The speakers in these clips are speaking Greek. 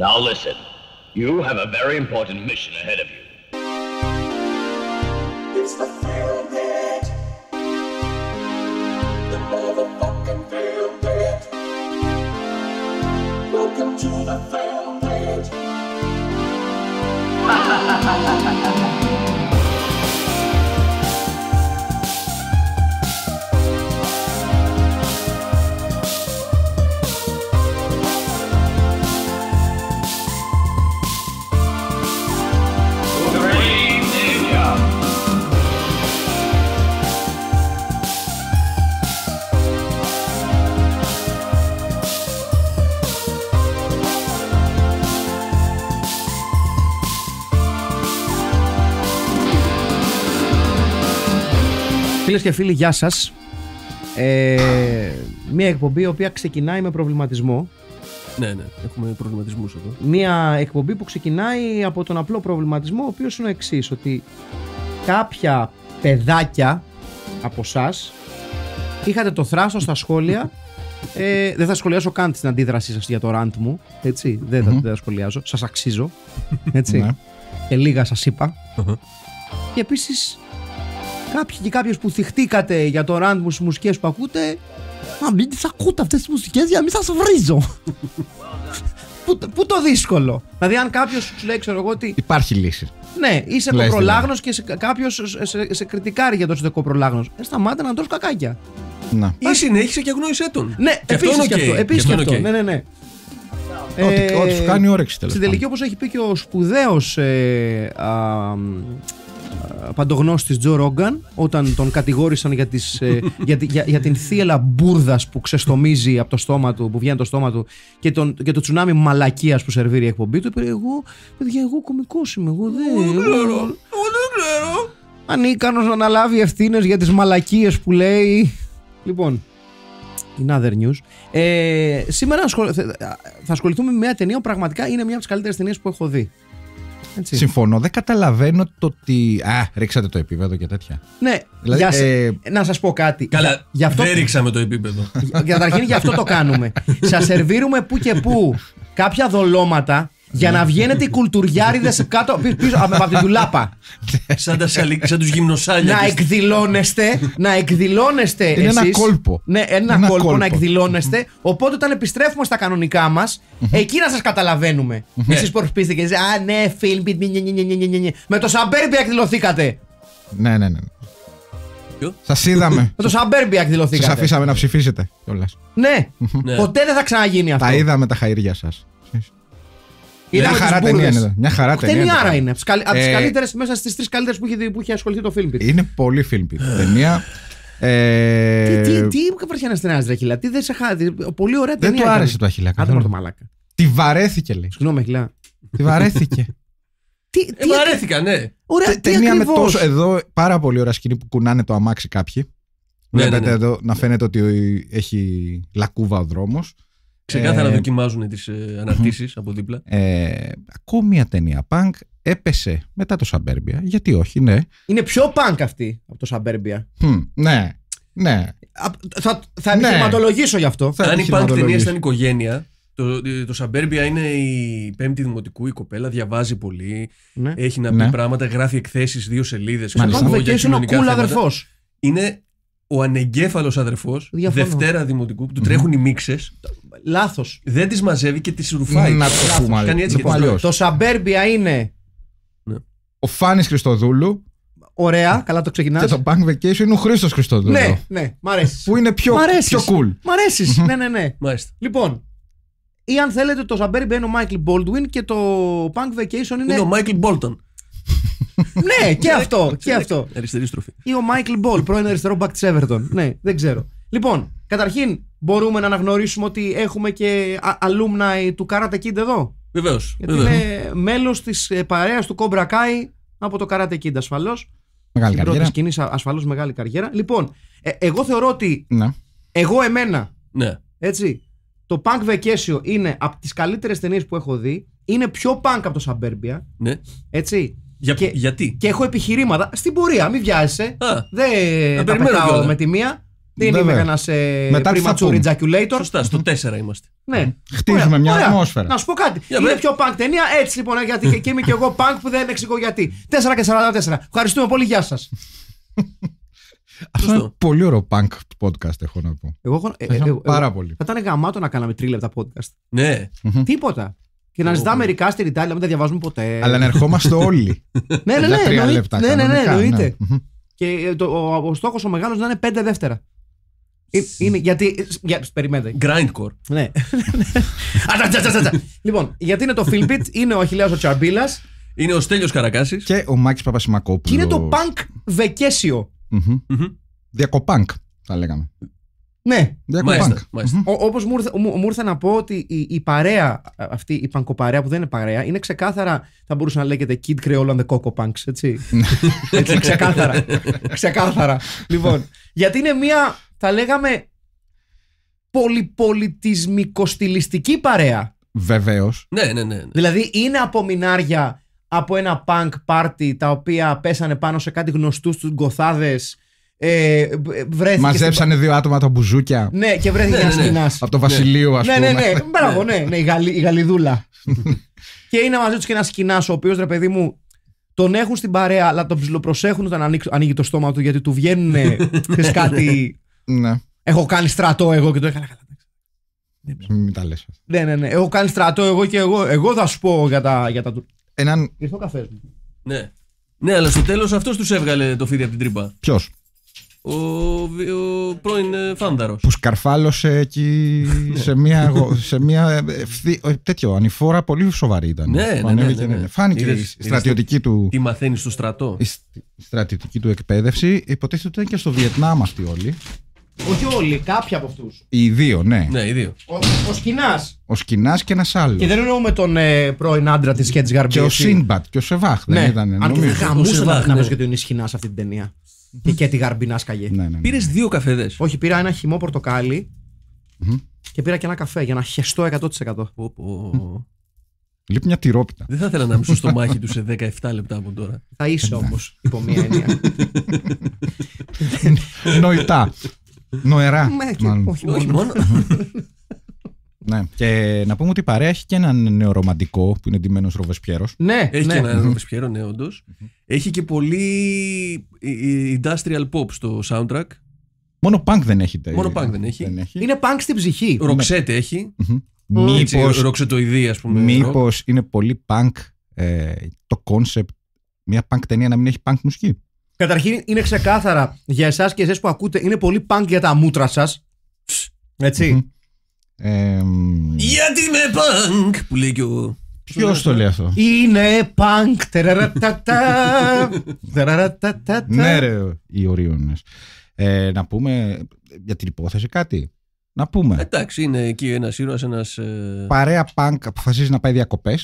Now listen, you have a very important mission ahead of you. It's the Field bit. The motherfucking Field bit. Welcome to the Field Net. Φίλες και φίλοι, γεια σας. Ε, μια εκπομπή η οποία ξεκινάει με προβληματισμό. Ναι, ναι, έχουμε προβληματισμούς εδώ. Μια εκπομπή που ξεκινάει από τον απλό προβληματισμό, ο οποίος είναι ο εξής, ότι κάποια παιδάκια από εσά είχατε το θράσος στα σχόλια. Ε, δεν θα σχολιάσω καν την αντίδρασή σας για το ραντ μου. Έτσι, δεν, θα, mm σχολιάζω. Σας αξίζω. Έτσι. Ναι. και λίγα σας είπα. και επίσης κάποιοι και κάποιες που θυχτήκατε για το ραντ μου στις μουσικές που ακούτε, Μα μην τις ακούτε αυτές τις μουσικές για να μην σας βρίζω. πού, πού το δύσκολο. Δηλαδή, αν κάποιος σου λέει, ξέρω εγώ ότι. Υπάρχει λύση. Ναι, είσαι δηλαδή. και κάποιος σε, σε, κριτικάρει για το είσαι προλάγνος Ε, σταμάτα να τρως κακάκια. Να. Ή ε, συνέχισε και γνώρισε τον. Ναι, επίση και αυτό. Επίσης και αυτό. Ναι, ναι, ναι. Ό,τι, σου ε, κάνει όρεξη τελικά. Στην τελική, όπως έχει πει και ο σπουδαίος ε, παντογνώστης Τζο Ρόγκαν όταν τον κατηγόρησαν για, τις, ε, για, για, την θύελα μπουρδας που ξεστομίζει από το στόμα του, που βγαίνει το στόμα του και, τον, και το τσουνάμι μαλακίας που σερβίρει η εκπομπή του είπε εγώ, παιδιά εγώ κωμικός είμαι εγώ δεν ξέρω, Ανίκανο να αναλάβει ευθύνες για τις μαλακίες που λέει λοιπόν In other news. Ε, σήμερα θα ασχοληθούμε με μια ταινία που πραγματικά είναι μια από τις καλύτερες ταινίες που έχω δει. Συμφωνώ. Δεν καταλαβαίνω το ότι. Α, ρίξατε το επίπεδο και τέτοια. Ναι, δηλαδή, ε... να σας πω κάτι. Καλά, για αυτό... δεν ρίξαμε το επίπεδο. Καταρχήν γι' αυτό το κάνουμε. σας σερβίρουμε που και που κάποια δολώματα για να βγαίνετε οι ναι. κουλτουριάριδες κάτω πίσω, από την τουλάπα. σαν σαλί, σαν γυμνοσάλια. Να εκδηλώνεστε. να εκδηλώνεστε. Είναι εσείς, ένα κόλπο. Ναι, ένα, ένα κόλπο, να εκδηλώνεστε. Οπότε όταν επιστρέφουμε στα κανονικά μας, εκεί να σας καταλαβαίνουμε. Εσείς ναι. που και Α, ναι, φίλμ, Με το Σαμπέρμπι εκδηλωθήκατε. Ναι, ναι, ναι. ναι. Σας είδαμε. Με το Σαμπερμπι εκδηλωθήκατε. Σα αφήσαμε να ψηφίσετε κιόλας. Ναι. ναι. Ποτέ δεν θα ξαναγίνει αυτό. Τα είδαμε τα χαίρια σας μια, χαρά ταινία είναι, μια χαρά ταινία. Άρα είναι. Από τις ε, καλύτερες, μέσα στις τρεις καλύτερες που, είχε, που ασχοληθεί το Φίλμπιτ. Είναι πολύ Φίλμπιτ. ταινία. Ε, τι, τι, τι να στην Τι δεν σε χάδι. Πολύ ωραία ταινία. Δεν του άρεσε το Αχιλά. μόνο το μαλάκα. Τη βαρέθηκε, λέει. Συγγνώμη, Αχιλά. Τη βαρέθηκε. Τι, ε, τι βαρέθηκα, ναι. Ωραία, ταινία με τόσο. Εδώ πάρα πολύ ωραία σκηνή που κουνάνε το αμάξι κάποιοι. Ναι, ναι, Βλέπετε ναι. εδώ να φαίνεται ότι έχει λακκούβα ο δρόμος Ξεκάθαρα ε, δοκιμάζουν τις ε, αναρτησει από δίπλα. Ε, ακόμη μια ταινία punk έπεσε μετά το Σαμπέρμπια. Γιατί όχι, ναι. Είναι πιο punk αυτή από το Σαμπέρμπια. ναι, ναι. θα θα ναι. επιχειρηματολογήσω γι' αυτό. Θα Αν η punk ταινία ήταν οικογένεια, το, το Σαμπέρμπια είναι η πέμπτη δημοτικού, η κοπέλα διαβάζει πολύ, ναι. έχει να πει ναι. πράγματα, γράφει εκθέσεις δύο σελίδες. Μα είναι ο κούλα αδερφός. Είναι ο ανεγκέφαλος αδερφός, Δευτέρα Δημοτικού, που του τρέχουν οι μίξες. Λάθος. Δεν τις μαζεύει και τις ρουφάει. Να το πούμε Κάνει έτσι λοιπόν, Το Σαμπέρμπια είναι. Ναι. Ο Φάνης Χριστοδούλου. Ωραία, καλά το ξεκινάει. Και το Bank Vacation είναι ο Χρήστος Χριστοδούλου. Ναι, ναι, μ' αρέσεις. Που είναι πιο, cool. Μ' αρέσεις. ναι, ναι, ναι. Λοιπόν, ή αν θέλετε, το Σαμπέρμπια είναι ο Μάικλ Baldwin και το punk Vacation είναι. Είναι ο Μάικλ Bolton. Ναι, ναι, ναι, και αυτό. και αυτό. Αριστερή στροφή. Ή ο Μάικλ Μπολ, πρώην αριστερό back της Everton. ναι, δεν ξέρω. Λοιπόν, καταρχήν μπορούμε να αναγνωρίσουμε ότι έχουμε και alumni του Karate Kid εδώ. Βεβαίως. Γιατί βεβαίως. είναι μέλος της ε, παρέας του Cobra Kai από το Karate Kid ασφαλώς. Μεγάλη καριέρα. ασφαλώς μεγάλη καριέρα. Λοιπόν, ε, εγώ θεωρώ ότι ναι. εγώ εμένα, ναι. έτσι, το Punk Vacation είναι από τις καλύτερες ταινίες που έχω δει. Είναι πιο punk από το Suburbia. Ναι. Έτσι. Για, και, γιατί. Και έχω επιχειρήματα στην πορεία. Μην βιάζεσαι. δεν τα περιμένω με τη μία. Δεν είμαι κανένας ε, premature ejaculator. Σωστά, στο 4 είμαστε. Ναι. Χτίζουμε ωραία, μια ατμόσφαιρα. Να σου πω κάτι. Για είναι πιο punk ταινία. Έτσι λοιπόν, γιατί και είμαι και εγώ punk που δεν εξηγώ γιατί. 4 και 44. Ευχαριστούμε πολύ. Γεια σας. Αυτό είναι πολύ ωραίο punk podcast, έχω να πω. Εγώ, έχω, ε, ε, ε, πάρα πολύ. Θα ήταν γαμάτο να κάναμε τρία λεπτά podcast. Ναι. Τίποτα και να ζητάμε μερικά στη Ιταλία, να μην τα διαβάζουμε ποτέ. Αλλά να ερχόμαστε όλοι. ναι, ναι, ναι. Τρία λεπτά. Ναι, ναι, ναι, ναι. εννοείται. Και ε, ο, στόχος ο μεγάλος να είναι πέντε δεύτερα. Ε, είναι γιατί. Ε, για, περιμένετε. Grindcore. Ναι. λοιπόν, γιατί είναι το Filbit, είναι ο Αχηλέα ο Τσαμπίλα. Είναι ο Στέλιος Καρακάσης. Και ο Μάκης Παπασημακόπουλος. Και είναι το Punk Vecchio. Διακοπunk, θα λέγαμε. Ναι, Όπως μου, μου, ήρθε να πω ότι η, η παρέα αυτή, η πανκοπαρέα που δεν είναι παρέα, είναι ξεκάθαρα θα μπορούσε να λέγεται Kid Creole and the Coco Punks, έτσι. Ναι. έτσι ξεκάθαρα. ξεκάθαρα. λοιπόν, γιατί είναι μια, θα λέγαμε, πολυπολιτισμικοστιλιστική παρέα. Βεβαίως. Ναι, ναι, ναι, ναι, Δηλαδή είναι μινάρια από ένα punk party τα οποία πέσανε πάνω σε κάτι γνωστούς τους γκοθάδες. Ε, ε, βρέθηκε Μαζέψανε στο... δύο άτομα τα μπουζούκια. Ναι, και βρέθηκε ναι, ένας κοινά. Ναι, ναι. Από το Βασιλείο, α πούμε. Ναι, ναι, ναι. Μπράβο, ναι, ναι, η, γαλι, γαλιδούλα. και είναι μαζί τους και ένας κοινά, ο οποίος ρε παιδί μου τον έχουν στην παρέα, αλλά τον ψιλοπροσέχουν όταν ανοίγει το στόμα του γιατί του βγαίνουν Θες κάτι. Ναι. Έχω κάνει στρατό εγώ και το έκανα καλά. Μην τα λες. Ναι, ναι, ναι. Έχω κάνει στρατό εγώ και εγώ. Εγώ θα σου πω για τα. Για τα... Έναν. Ήρθε ο καφές μου. Ναι. Ναι, αλλά στο τέλος αυτός τους έβγαλε το φίδι από την τρύπα. Ποιος ο, ο πρώην ε, φάνταρο. Που σκαρφάλωσε εκεί σε μια, σε μια ευθύ, ε, τέτοιο ανηφόρα πολύ σοβαρή ήταν. Ναι, ναι, ναι, ναι, ναι, Φάνηκε η στρατιωτική του. Τι μαθαίνει στο στρατό. Η στρατιωτική του εκπαίδευση. Υποτίθεται ότι ήταν και στο Βιετνάμ αυτοί όλοι. Όχι όλοι, κάποιοι από αυτούς. Οι δύο, ναι. Ναι, δύο. Ο, Σκινά. Ο Σκινά και ένας άλλος. Και δεν εννοούμε τον ε, πρώην άντρα της Χέτζ Και ο Σίνμπατ και ο Σεβάχ. Ναι. Δεν ήταν, Αν και χαμούσε να πει και σε Σκινά αυτή την ταινία. Και, και τη γαρμπινά σκαγέ. Ναι, ναι, ναι, Πήρες δύο καφέδες. Όχι, πήρα ένα χυμό και πήρα και ένα καφέ για να χεστώ 100%. Oh, oh. Λείπει μια τυρόπιτα. Δεν θα ήθελα να μισώ στο μάχη τους σε 17 λεπτά από τώρα. Θα είσαι όμως, υπό μία έννοια. Νοητά. Νοερά. Όχι μόνο. Ναι. Και να πούμε ότι η παρέα έχει και έναν νεορομαντικό που είναι εντυμένο Ροβεσπιέρος. Ναι, έχει ναι. και έναν Ροβεσπιέρο, ναι, οντω Έχει και πολύ industrial pop στο soundtrack. Μόνο punk δεν έχει. Ε, Μόνο punk δεν έχει. Είναι punk στην ψυχή. Ροξέτ ναι. εχει Μήπω. ροξετοειδή, ας πούμε. Μήπως είναι πολύ punk ε, το concept μια punk ταινία να μην έχει punk μουσική. Καταρχήν είναι ξεκάθαρα για εσάς και εσές που ακούτε, είναι πολύ punk για τα μούτρα σας. ετσι mm γιατί είμαι πανκ που λέει και ο. Ποιος το λέει αυτό. Είναι πανκ. Τεραρατατά. Ναι, ρε, οι Ορίωνες. Ε, να πούμε για την υπόθεση κάτι. Να πούμε. Εντάξει, είναι εκεί ένας ήρωας, ένας. Ε... Παρέα πανκ αποφασίζει να πάει διακοπές.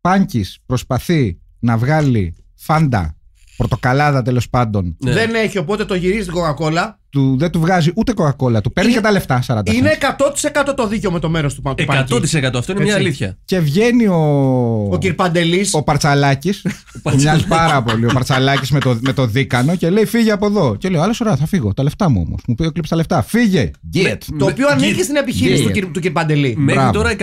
Πάνκι προσπαθεί να βγάλει φάντα πορτοκαλάδα τέλος πάντων. Ναι. Δεν έχει, οπότε το γυρίζει την coca Του, δεν του βγάζει ούτε Coca-Cola, του παίρνει και τα λεφτά 40. Είναι 100% το δίκιο με το μέρος του Παντελή. 100% αυτό είναι μια αλήθεια. Και βγαίνει ο. Ο Ο Παρτσαλάκης. Μοιάζει πάρα πολύ ο Παρτσαλάκης με, το, με το δίκανο και λέει φύγε από εδώ. Και λέει άλλο ώρα θα φύγω. Τα λεφτά μου όμως. Μου πει ο κλειπ τα λεφτά. Φύγε. Get. Το οποίο ανήκει στην επιχείρηση του, του Μέχρι τώρα 100%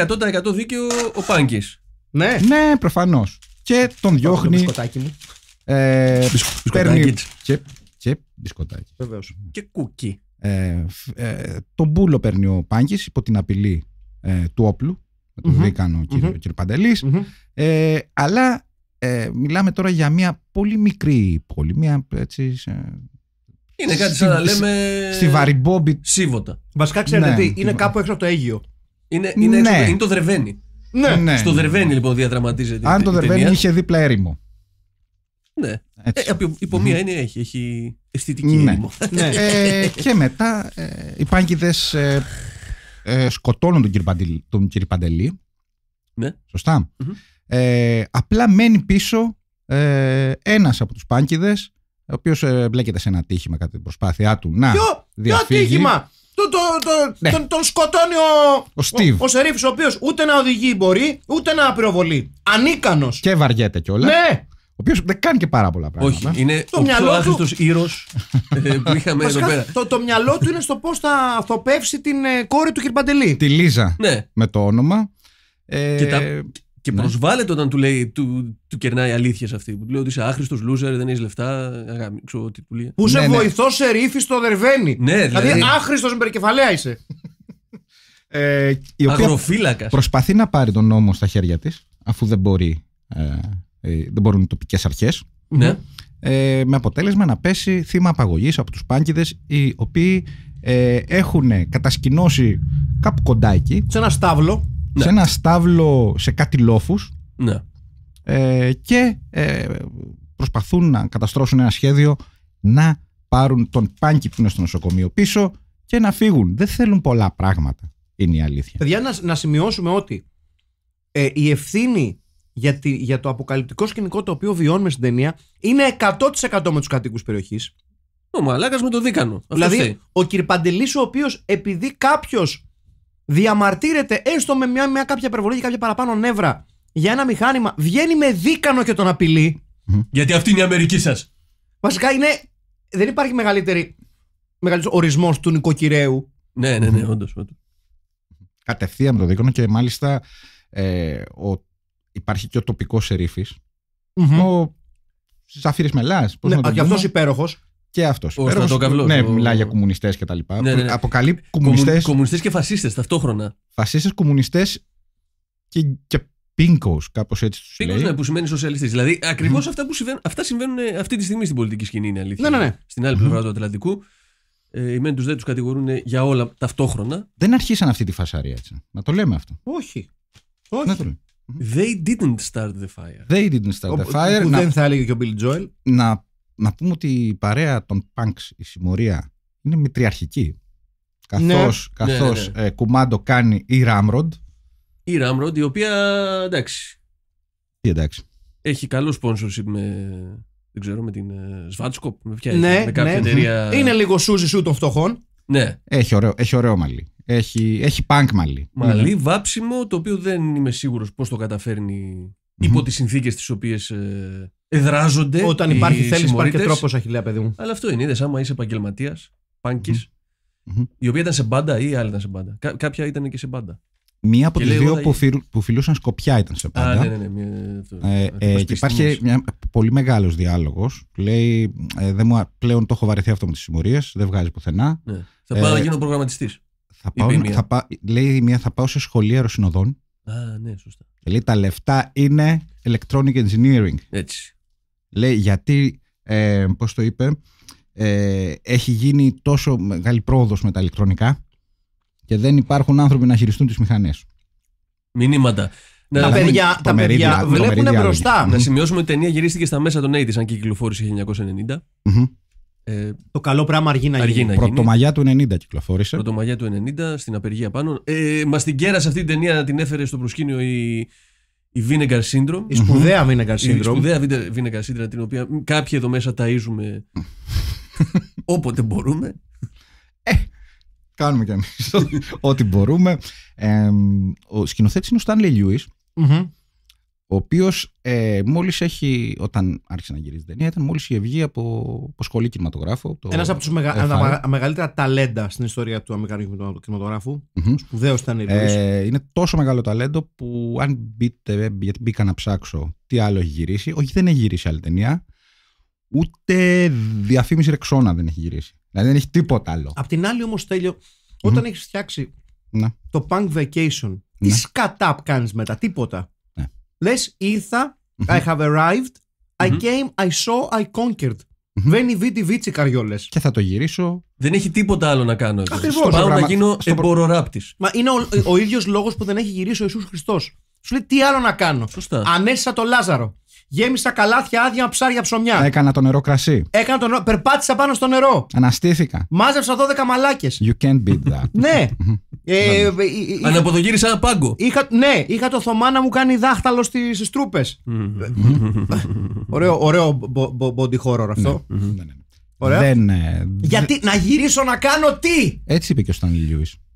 δίκιο ο Πάνκης. Ναι, ναι προφανώς. Και τον διώχνει. Ε, μπισκοτάκι. και, και Και κουκί. Ε, ε, τον Μπούλο παίρνει ο Πάγκης υπό την απειλή ε, του όπλου Το τον mm-hmm. κυριο κύριο, παντελης ε, αλλά ε, μιλάμε τώρα για μια πολύ μικρή πόλη, μια έτσι... Σε... Είναι κάτι σαν να λέμε. Στη Βαριμπόμπη. Σίβωτα. Βασικά ξέρετε ναι. είναι κάπου έξω από το Αίγιο Είναι, είναι, ναι. έξω, το Δρεβένι. Ναι. ναι. Στο ναι, Δρεβένι ναι. λοιπόν διαδραματίζεται. Αν το Δρεβένι είχε δίπλα έρημο. Ναι. Έτσι. Ε, υπό μία έννοια έχει, έχει αισθητική ναι. Ε, ναι. ε, και μετά ε, οι πάνκιδες ε, ε, σκοτώνουν τον κύριο Παντελή. Τον κύριο Ναι. σωστα Ε, απλά μένει πίσω ε, ένας από τους πάνκιδες ο οποίος ε, μπλέκεται σε ένα τύχημα κατά την προσπάθειά του να ποιο, Ποιο τύχημα! Το, το, το, ναι. τον, τον, σκοτώνει ο, ο, ο, ο ο οποίος ούτε να οδηγεί μπορεί ούτε να απειροβολεί. Ανίκανος. Και βαριέται κιόλας. Ναι! Ο οποίος δεν κάνει και πάρα πολλά πράγματα. Όχι, είναι ο πιο άχρηστο του... Ε, που είχαμε εδώ πέρα. Το, το μυαλό του είναι στο πώς θα θοπεύσει την ε, κόρη του Κυρπαντελή. Τη Λίζα. Ναι. Με το όνομα. Ε, και, τα... Ναι. προσβάλλεται όταν του, λέει, του, του κερνάει αλήθεια αυτή. Που του λέει ότι είσαι άχρηστος, loser, δεν έχεις λεφτά. Αγάπη, ξέρω τι Που σε ναι, ναι. βοηθό σε ρήφη στο δερβαίνει. δηλαδή, δηλαδή άχρηστος με περικεφαλαία είσαι. Ε, η οποία Προσπαθεί να πάρει τον νόμο στα χέρια της, αφού δεν μπορεί ε, ε, δεν μπορούν τοπικές αρχές. Ναι. Ε, με αποτέλεσμα να πέσει θύμα απαγωγής από τους πάνκιδες οι οποίοι ε, έχουν κατασκηνώσει κάπου κοντά εκεί. Σε ένα στάβλο. Ναι. Σε ένα στάβλο σε κάτι λόφους. Ναι. Ε, και ε, προσπαθούν να καταστρώσουν ένα σχέδιο να πάρουν τον πάνκι που είναι στο νοσοκομείο πίσω και να φύγουν. Δεν θέλουν πολλά πράγματα. Είναι η αλήθεια. Παιδιά, να, να σημειώσουμε ότι ε, η ευθύνη για, για το αποκαλυπτικό σκηνικό το οποίο βιώνουμε στην ταινία είναι 100% με τους κατοίκους περιοχή. Ο μαλάκας με το δίκανο. Δηλαδή, ο Κυρπαντελή, ο οποίος επειδή κάποιος διαμαρτύρεται έστω με μια, μια κάποια υπερβολή ή κάποια παραπάνω νεύρα για ένα μηχάνημα, βγαίνει με δίκανο και τον απειλεί. Γιατί αυτή είναι η Αμερική σας. Βασικά είναι. Δεν υπάρχει μεγαλύτερη, μεγαλύτερος ορισμός του νοικοκυρέου. Ναι, ναι, ναι, όντως. Κατευθείαν με το δίκανο και μάλιστα ε, ο υπάρχει και ο τοπικός mm-hmm. Ο Ζαφίρη Μελά. Ναι, και αυτός υπέροχος. Και αυτός. Ναι, ο... μιλάει για κομμουνιστές και τα λοιπά. Ναι, ναι, ναι. Αποκαλεί κομμουνιστές. Κομμουνιστές και φασίστες ταυτόχρονα. Φασίστες, κομμουνιστές και, και πίνκος, κάπως έτσι τους λέει. Πίνκο, ναι, που σημαίνει σοσιαλιστής. Δηλαδή, ακριβώς mm. αυτά που συμβαίνουν, αυτά συμβαίνουν ε, αυτή τη στιγμή στην πολιτική σκηνή, είναι αλήθεια. Ναι, ναι, ναι. Στην άλλη πλευρά mm. του Ατλαντικού. Ε, οι μεν τους δεν τους κατηγορούν ε, για όλα ταυτόχρονα. Δεν αρχίσαν αυτή τη φασαρία έτσι. Να το λέμε αυτό. Όχι. Όχι. Να το λέμε. They didn't start the fire. They didn't start the fire. Που δεν θα έλεγε και ο Bill Joel. Να, να πούμε ότι η παρέα των Punks, η συμμορία, είναι μητριαρχική. Καθώς, ναι, καθώς ναι, ναι, ναι. Ε, κουμάντο κάνει η Ramrod. Η Ramrod η οποία εντάξει. Τι εντάξει. Έχει καλό sponsorship με, δεν ξέρω, με την ε, Σβάτσκοπ, με ποια ναι, κάποια ναι. εταιρεία. Είναι λίγο σούζι σου των φτωχών. Ναι. Έχει ωραίο, έχει ωραίο μαλλί. Έχει, έχει punk μαλλί. Μαλλί, ναι. βάψιμο, το οποίο δεν είμαι σίγουρος πώς το καταφέρνει υπό τις συνθήκες τις οποίες ε, εδράζονται Όταν υπάρχει θέληση, υπάρχει και τρόπος αχιλέα παιδί μου. Αλλά αυτό είναι, είδες άμα είσαι επαγγελματίας, πάνκης, η οποία ήταν σε μπάντα ή άλλη ήταν σε μπάντα. Κά- κάποια ήταν και σε μπάντα. Μία από τι δύο που, φιλούσαν σκοπιά ήταν σε πάντα. ναι, ναι, ναι, ε, ε και υπάρχει μια, πολύ μεγάλος διάλογος. Λέει, ε, δεν μου, πλέον το έχω βαρεθεί αυτό με τις συμμορίες, δεν βγάζει πουθενά. Ναι. Θα πάω να γίνω προγραμματιστής. Θα πάω, θα πά, λέει η μία, θα πάω σε σχολεία αεροσυνοδών. Α, ναι, σωστά. λέει τα λεφτά είναι electronic engineering. Έτσι. Λέει γιατί, ε, πώς το είπε, ε, έχει γίνει τόσο μεγάλη πρόοδος με τα ηλεκτρονικά και δεν υπάρχουν άνθρωποι να χειριστούν τις μηχανές. Μηνύματα. Να, τα παιδιά, τα παιδιά βλέπουν μπροστά. Να σημειώσουμε ότι η ταινία γυρίστηκε στα μέσα των 80 αν και κυκλοφόρησε 1990. mm ε, το καλό πράγμα αργεί να γίνει. Πρωτομαγιά του 90 κυκλοφόρησε. Πρωτομαγιά του 90 στην απεργία πάνω. Ε, Μα την κέρασε αυτή την ταινία την έφερε στο προσκήνιο η, η Vinegar Syndrome. Η σπουδαία Vinegar Syndrome. Η σπουδαία Vinegar Syndrome την οποία κάποιοι εδώ μέσα ταΐζουμε όποτε μπορούμε. Ε, κάνουμε κι εμείς ό,τι μπορούμε. Ε, ο σκηνοθέτης είναι ο Στάνλι ο οποίος ε, μόλις έχει, όταν άρχισε να γυρίζει ταινία, ήταν μόλις είχε βγει από, από σχολή κινηματογράφου Ένας από τους μεγα, μεγαλύτερα ταλέντα στην ιστορία του Αμερικανικού κινηματογράφου. Mm-hmm. Σπουδαίος ήταν η ε, Είναι τόσο μεγάλο ταλέντο που, αν μπείτε, γιατί μπήκα να ψάξω τι άλλο έχει γυρίσει, όχι δεν έχει γυρίσει άλλη ταινία, ούτε διαφήμιση ρεξόνα δεν έχει γυρίσει. Δηλαδή δεν έχει τίποτα άλλο. Απ' την άλλη όμως, όταν έχεις φτιάξει ναι. το Punk Vacation, ναι. τι σκατά κάνεις μετά, τίποτα. Λες, ήρθα, I have arrived, I came, I saw, I conquered. Βαίνει βίτι βίτσι καριόλες. Και θα το γυρίσω. Δεν έχει τίποτα άλλο να κάνω. Ακριβώ. Πάω να γίνω εμποροράπτης. Μα είναι ο, ο ίδιος λόγος που δεν έχει γυρίσει ο Ιησούς Χριστός. Σου λέει τι άλλο να κάνω. Σωστά. το το Λάζαρο γέμισα καλάθια άδεια ψάρια ψωμιά. Έκανα το νερό κρασί. Έκανα το περπάτησα πάνω στο νερό. Αναστήθηκα. Μάζεψα 12 μαλάκες. You can't beat that. ναι. Ε, ε, ε, ε Αναποδογύρισα ένα πάγκο. Είχα, ναι, είχα το Θωμά να μου κάνει δάχταλο στις τρούπες. ωραίο ωραίο body horror αυτό. Ναι, ναι, ναι. Ωραία. Δεν, Γιατί να γυρίσω να κάνω τι! Έτσι είπε και ο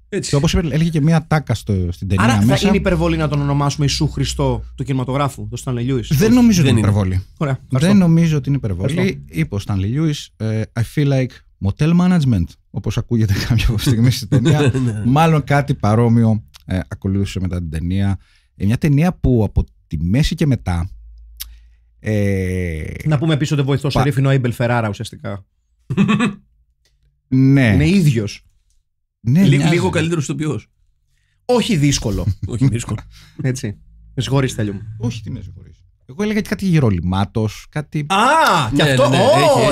έτσι. Και όπω έλεγε και μία τάκα στο, στην ταινία. Άρα μέσα. θα είναι υπερβολή να τον ονομάσουμε Ισού Χριστό του κινηματογράφου, του Στάνλε Λιούι. Δεν νομίζω ότι είναι υπερβολή. Ωραία, Δεν νομίζω ότι είναι υπερβολή. Είπε ο Στάνλε Λιούι, I feel like motel management, όπως ακούγεται κάποια στιγμή στην ταινία. Ναι, ναι. Μάλλον κάτι παρόμοιο ε, ακολούθησε μετά την ταινία. Ε, μια ταινία που από τη μέση και μετά. Ε, να πούμε επίση ότι βοηθός πα... ο Ρίφινο Φεράρα ουσιαστικά. ναι. Είναι ίδιος. Ναι, Λί, λίγο καλύτερος ηθοποιό. Όχι δύσκολο. Όχι δύσκολο. Έτσι. Με συγχωρείς, τέλειο μου. Όχι, τι με συγχωρείς. Εγώ έλεγα και κάτι γυρολιμάτο, κάτι. Α! Και αυτό. Ναι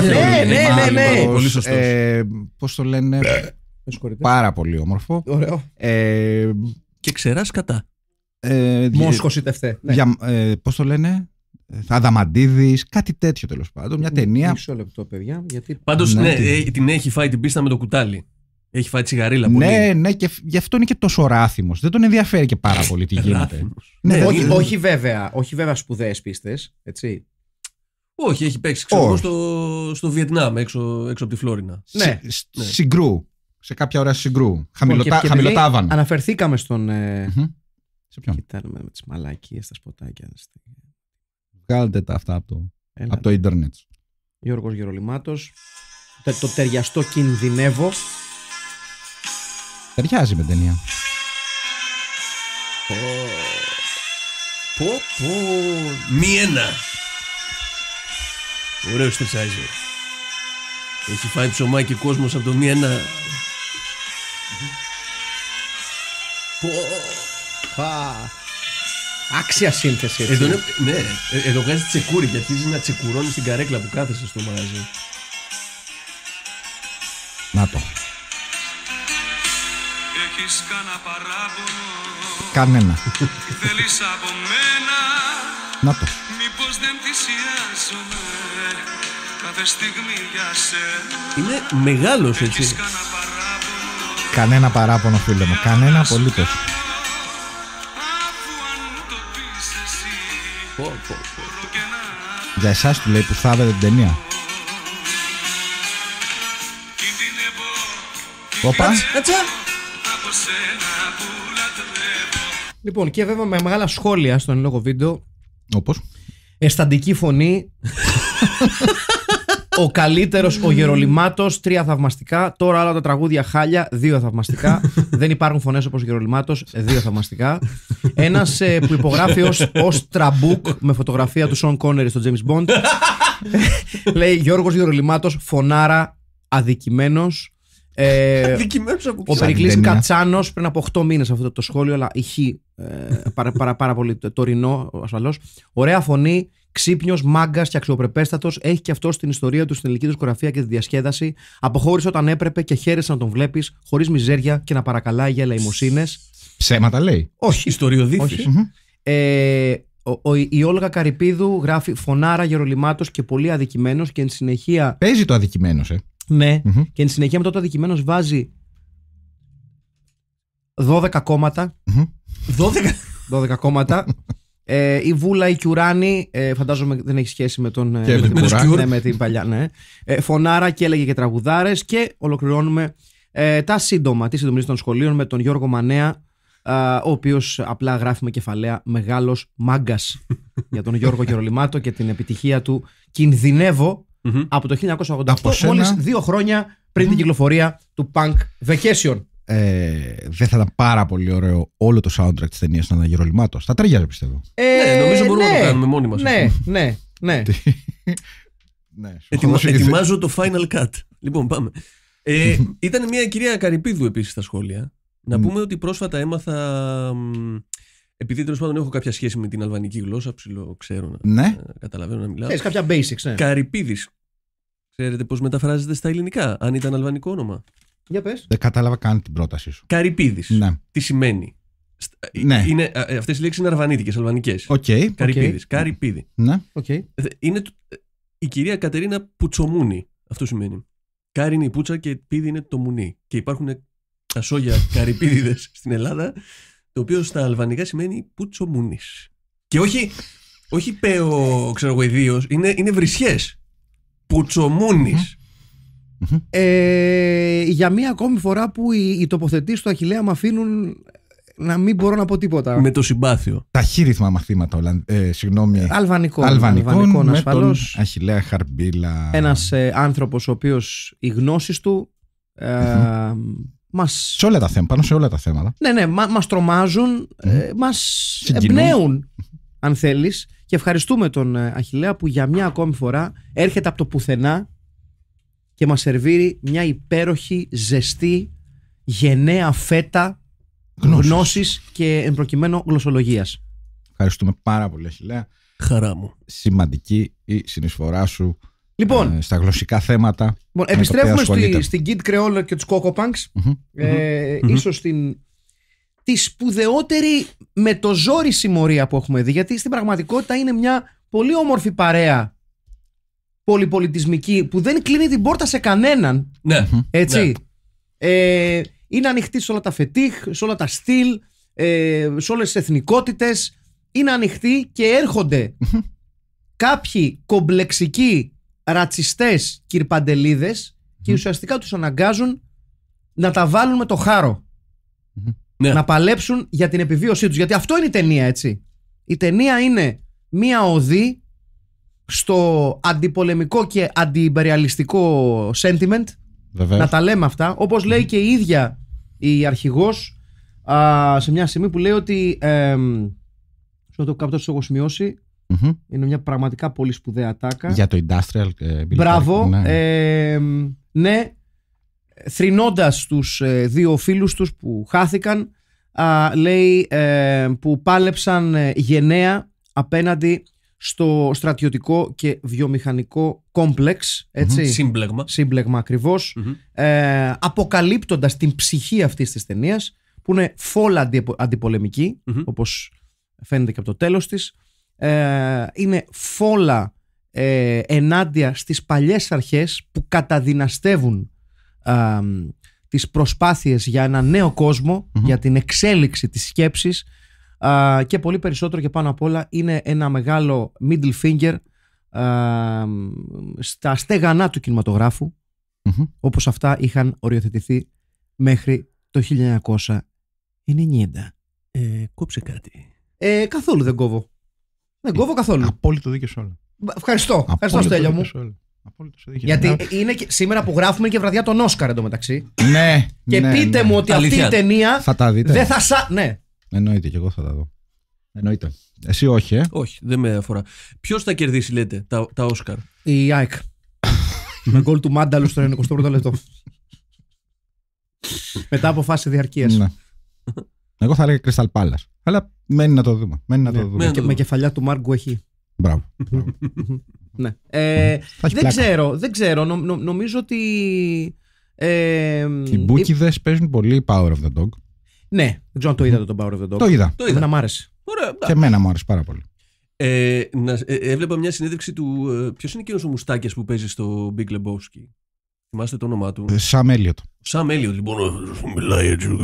ναι ναι, ναι, ναι, ναι. Πολύ σωστός. Ε, Πώς το λένε. Πάρα πολύ όμορφο. Ωραίο. Ε, Και ξεράς κατά. Ε, Μόσχο τευτέ. Ναι. Ε, Πώς το λένε, ε, Αδαμαντίδης, κάτι τέτοιο τέλος πάντων. Μια ταινία. Μισό λεπτό, παιδιά. Γιατί... Πάντως ναι. ναι. Ε, την έχει φάει την πίστα με το κουτάλι. Έχει φάει τσιγαρίλα πολύ. Ναι, ναι, και γι' αυτό είναι και τόσο ράθυμος. Δεν τον ενδιαφέρει και πάρα πολύ τι γίνεται. ναι, ναι όχι, όχι, βέβαια, όχι βέβαια σπουδαίες πίστες. Έτσι. Όχι, έχει παίξει ξέρω, στο, στο Βιετνάμ, έξω, έξω από τη Φλόρινα. Ναι. ναι. Συγκρού. Σε κάποια ώρα συγκρού. Χαμηλοτά, Αναφερθήκαμε στον. Ε... Σε ποιον. Κοιτάμε με τις μαλακίες, τα σποτάκια. Βγάλτε τα αυτά από το, από το Ιντερνετ. Γιώργος Γερολιμάτος. το ταιριαστό κινδυνεύω. Ταιριάζει με ταινία. Πω, πω, μη ένα. Ωραίος τριτσάζει. Έχει φάει ψωμάκι κόσμος από το μη ένα. Πω. Πα. Άξια σύνθεση. Εδώ, ναι, ε, εδώ βγάζει τσεκούρι και αρχίζει να τσεκουρώνεις την καρέκλα που κάθεσαι στο μαγαζί. Έχεις κανένα παράπονο Κανένα Θέλεις από μένα Να το Μήπως δεν θυσιάζομαι Κάθε στιγμή για σένα Είναι μεγάλος έτσι Έχεις κανένα παράπονο Κανένα παράπονο φίλε μου Κανένα απολύτως Για εσάς του λέει που θάβετε την ταινία. Όπα. Κάτσε. Λοιπόν, και βέβαια με μεγάλα σχόλια στον λόγο βίντεο. Όπως. Εσταντική φωνή. ο καλύτερος, ο Γερολιμάτος. Τρία θαυμαστικά. Τώρα όλα τα τραγούδια χάλια. Δύο θαυμαστικά. Δεν υπάρχουν φωνές όπως ο Γερολιμάτος. Δύο θαυμαστικά. Ένας ε, που υπογράφει ως τραμπούκ με φωτογραφία του Σον Κόνερη στο James Bond. Λέει Γιώργος Γερολιμάτος, φωνάρα, αδικημένος. Ε, ο Περικλής Κατσάνος πριν από 8 μήνε αυτό το σχόλιο, αλλά ηχεί ε, πάρα, πολύ τωρινό ασφαλώς. Ωραία φωνή, ξύπνιος, μάγκας και αξιοπρεπέστατος, έχει και αυτό στην ιστορία του στην ελληνική δισκογραφία και τη διασκέδαση. Αποχώρησε όταν έπρεπε και χαίρεσε να τον βλέπεις, χωρίς μιζέρια και να παρακαλάει για ελεημοσύνε. Ψέματα λέει. Όχι. Ιστοριοδίτη. Ε, ο, η Όλγα Καρυπίδου γράφει φωνάρα γερολιμάτος και πολύ αδικημένος και εν συνεχεία. Παίζει το αδικημένος, ε ναι. Και εν συνεχεία μετά το αντικειμένο βάζει 12 κομματα 12, 12 κόμματα. Ε, η Βούλα, η Κιουράνη, ε, φαντάζομαι δεν έχει σχέση με τον. Ε, ναι, με, την παλιά, ναι. Ε, φωνάρα και έλεγε και τραγουδάρες. Και ολοκληρώνουμε ε, τα σύντομα τη συντομής των σχολείων με τον Γιώργο Μανέα, ο οποίος απλά γράφει με κεφαλαία μεγάλος μάγκας για τον Γιώργο Γερολιμάτο και την επιτυχία του. Κινδυνεύω Mm-hmm. από το 1988, από σένα... δύο χρόνια πριν mm-hmm. την κυκλοφορία του Punk Vacation. Ε, δεν θα ήταν πάρα πολύ ωραίο όλο το soundtrack της ταινίας να ήταν γερολιμάτο. Θα ταιριάζει πιστεύω. Ε, ναι, νομίζω μπορούμε να το ναι. κάνουμε μόνοι μας. Ναι, ναι, ναι, ναι. ναι Ετοιμα, ετοιμάζω το final cut. Λοιπόν, πάμε. Ε, ήταν μια κυρία Καρυπίδου επίσης στα σχόλια. Να ναι. πούμε ότι πρόσφατα έμαθα επειδή τέλος πάντων έχω κάποια σχέση με την αλβανική γλώσσα, ψηλό ξέρω να, ναι. να καταλαβαίνω να μιλάω. Έχεις κάποια basics, ναι. Καρυπίδης. Ξέρετε πώς μεταφράζεται στα ελληνικά, αν ήταν αλβανικό όνομα. Για πες. Δεν κατάλαβα καν την πρότασή σου. Καρυπίδης. Ναι. Τι σημαίνει. Ναι. Ε, Αυτές οι λέξεις είναι αρβανίτικες, Αλβανικές. Οκ. Okay, Καρυπίδης. Okay. Καρυπίδη. Ναι. Okay. Είναι ε, η κυρία Κατερίνα Πουτσομούνη. Αυτό σημαίνει. Κάρι είναι η πούτσα και πίδι είναι το μουνί. Και υπάρχουν ασόγια καρυπίδιδες στην Ελλάδα το οποίο στα αλβανικά σημαίνει πούτσο μουνής. Και όχι, όχι πέο, ξέρω εγώ, ιδίω, είναι, Πουτσο βρισιέ. Ε, για μία ακόμη φορά που οι, οι τοποθετήσεις του Αχηλέα με αφήνουν να μην μπορώ να πω τίποτα. Με το συμπάθειο. Ταχύρυθμα μαθήματα, ε, συγγνώμη. Αλβανικό. Αλβανικό, ασφαλώ. με Χαρμπίλα. Ένας ε, άνθρωπος ο οποίος οι γνώσεις του ε, μας... Σε όλα τα θέματα, πάνω σε όλα τα θέματα. Ναι, ναι, μα μας τρομάζουν, mm. μας εμπνέουν, αν θέλεις. Και ευχαριστούμε τον ε, Αχιλέα που για μια ακόμη φορά έρχεται από το πουθενά και μας σερβίρει μια υπέροχη, ζεστή, γενναία φέτα γνώσης και εμπροκειμένου γλωσσολογίας. Ευχαριστούμε πάρα πολύ, Αχιλέα. Χαρά μου. Σημαντική η συνεισφορά σου Λοιπόν, ε, στα γλωσσικά θέματα. Λοιπόν, επιστρέφουμε στη, στην Kid Creole και τους Coco Punks. mm Ε, Ίσως την, τη σπουδαιότερη με το ζόρι συμμορία που έχουμε δει. Γιατί στην πραγματικότητα είναι μια πολύ όμορφη παρέα πολυπολιτισμική που δεν κλείνει την πόρτα σε κανέναν. Ναι. Έτσι. Ναι. Ε, είναι ανοιχτή σε όλα τα φετίχ, σε όλα τα στυλ, ε, σε όλες τις εθνικότητες, Είναι ανοιχτή και έρχονται κάποιοι κομπλεξικοί ρατσιστές και ουσιαστικά τους αναγκάζουν να τα βάλουν με το χαρο ναι. Να παλέψουν για την επιβίωσή τους. Γιατί αυτό είναι η ταινία, έτσι. Η ταινία είναι μία οδή στο αντιπολεμικό και αντιυμπεριαλιστικό sentiment. Να τα λέμε αυτά. Όπως λέει και η ίδια η αρχηγός σε μια σημεία που λέει ότι... Ε, το κάπου έχω σημειώσει. Είναι μια πραγματικά πολύ σπουδαία τάκα. Για το industrial. Ε, Μπράβο. Ναι, ναι ε, ναι τους δύο φίλους τους που χάθηκαν, λέει που πάλεψαν ε, γενναία απέναντι στο στρατιωτικό και βιομηχανικό Σύμπλεγμα. Σύμπλεγμα ε, αποκαλύπτοντας την ψυχή αυτής της ταινίας, που είναι φόλα αντιπολεμική, όπως φαίνεται και από το τέλος της ε, είναι φόλα ε, ενάντια στις παλιές αρχές που καταδυναστεύουν ε, τις προσπάθειες για ένα νέο για την εξέλιξη της σκέψης και πολύ περισσότερο και πάνω απ' όλα είναι ένα μεγάλο middle finger στα στεγανά του κινηματογράφου όπως αυτά είχαν οριοθετηθεί μέχρι το 1990. Ε, κόψε κάτι. Ε, καθόλου δεν κόβω. Δεν κόβω καθόλου. Απόλυτο δίκιο σε όλα. Ευχαριστώ. Ευχαριστώ, Στέλιο μου. Γιατί είναι και, σήμερα που γράφουμε και βραδιά τον Όσκαρ εντωμεταξύ. Ναι. Και ναι, πείτε ναι. μου ότι Αλήθεια. αυτή η ταινία. Θα τα δείτε. Δεν θα σα... Ναι. Εννοείται και εγώ θα τα δω. Εννοείται. Εσύ όχι, ε. Όχι, δεν με αφορά. Ποιος θα κερδίσει, λέτε, τα, τα Όσκαρ. Η ΑΕΚ. με γκολ του Μάνταλου στο 91ο λεπτό. Μετά από φάση διαρκείας. Ναι. Εγώ θα έλεγα Crystal Palace. Αλλά μένει να το δούμε. Μένει να το ναι, δούμε. Με, κεφαλιά του Μάργκου έχει. Μπράβο. ναι. Ε, δεν, ξέρω, δεν ξέρω. νομίζω ότι. Τι ε, Οι μπουκιδε ε, παίζουν πολύ Power of the Dog. Ναι, δεν ξέρω αν το είδατε το Power of the Dog. Το είδα. Το είδα. Να άρεσε. και εμένα μου άρεσε πάρα πολύ. έβλεπα μια συνέντευξη του. Ποιος είναι εκείνος ο Μουστάκια που παίζει στο Big Lebowski. Θυμάστε το όνομά του. Ε, Σαμ Έλιοτ. Σαμ Έλιοτ, λοιπόν. Μιλάει έτσι.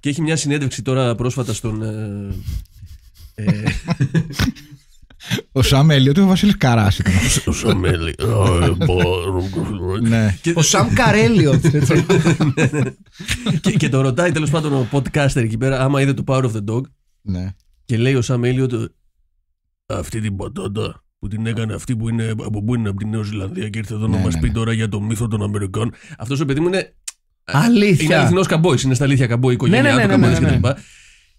Και έχει μια συνέντευξη τώρα πρόσφατα στον. Ε, ε, ο Σαμ Έλιοτ είναι ο Βασίλης Καράς. Ο Σαμ Ναι. Ο Σαμ Καρέλιοτ. Ναι, ναι, ναι, και το ρωτάει τέλος πάντων ο podcaster εκεί πέρα, άμα είδε το Power of the Dog. Ναι. Και λέει ο Σαμ Έλιοτ. Αυτή την πατάτα που την έκανε αυτή που είναι από που είναι από τη Νέα Ζηλανδία και ήρθε εδώ ναι, να ναι, μας ναι, πει ναι. τώρα για το μύθο των Αμερικών. Αυτός ο παιδί μου είναι. Ε, αλήθεια. Είναι αληθινός καμπόης, είναι στα αλήθεια καμπόη, ναι, οικογένειά ναι, ναι, κτλ.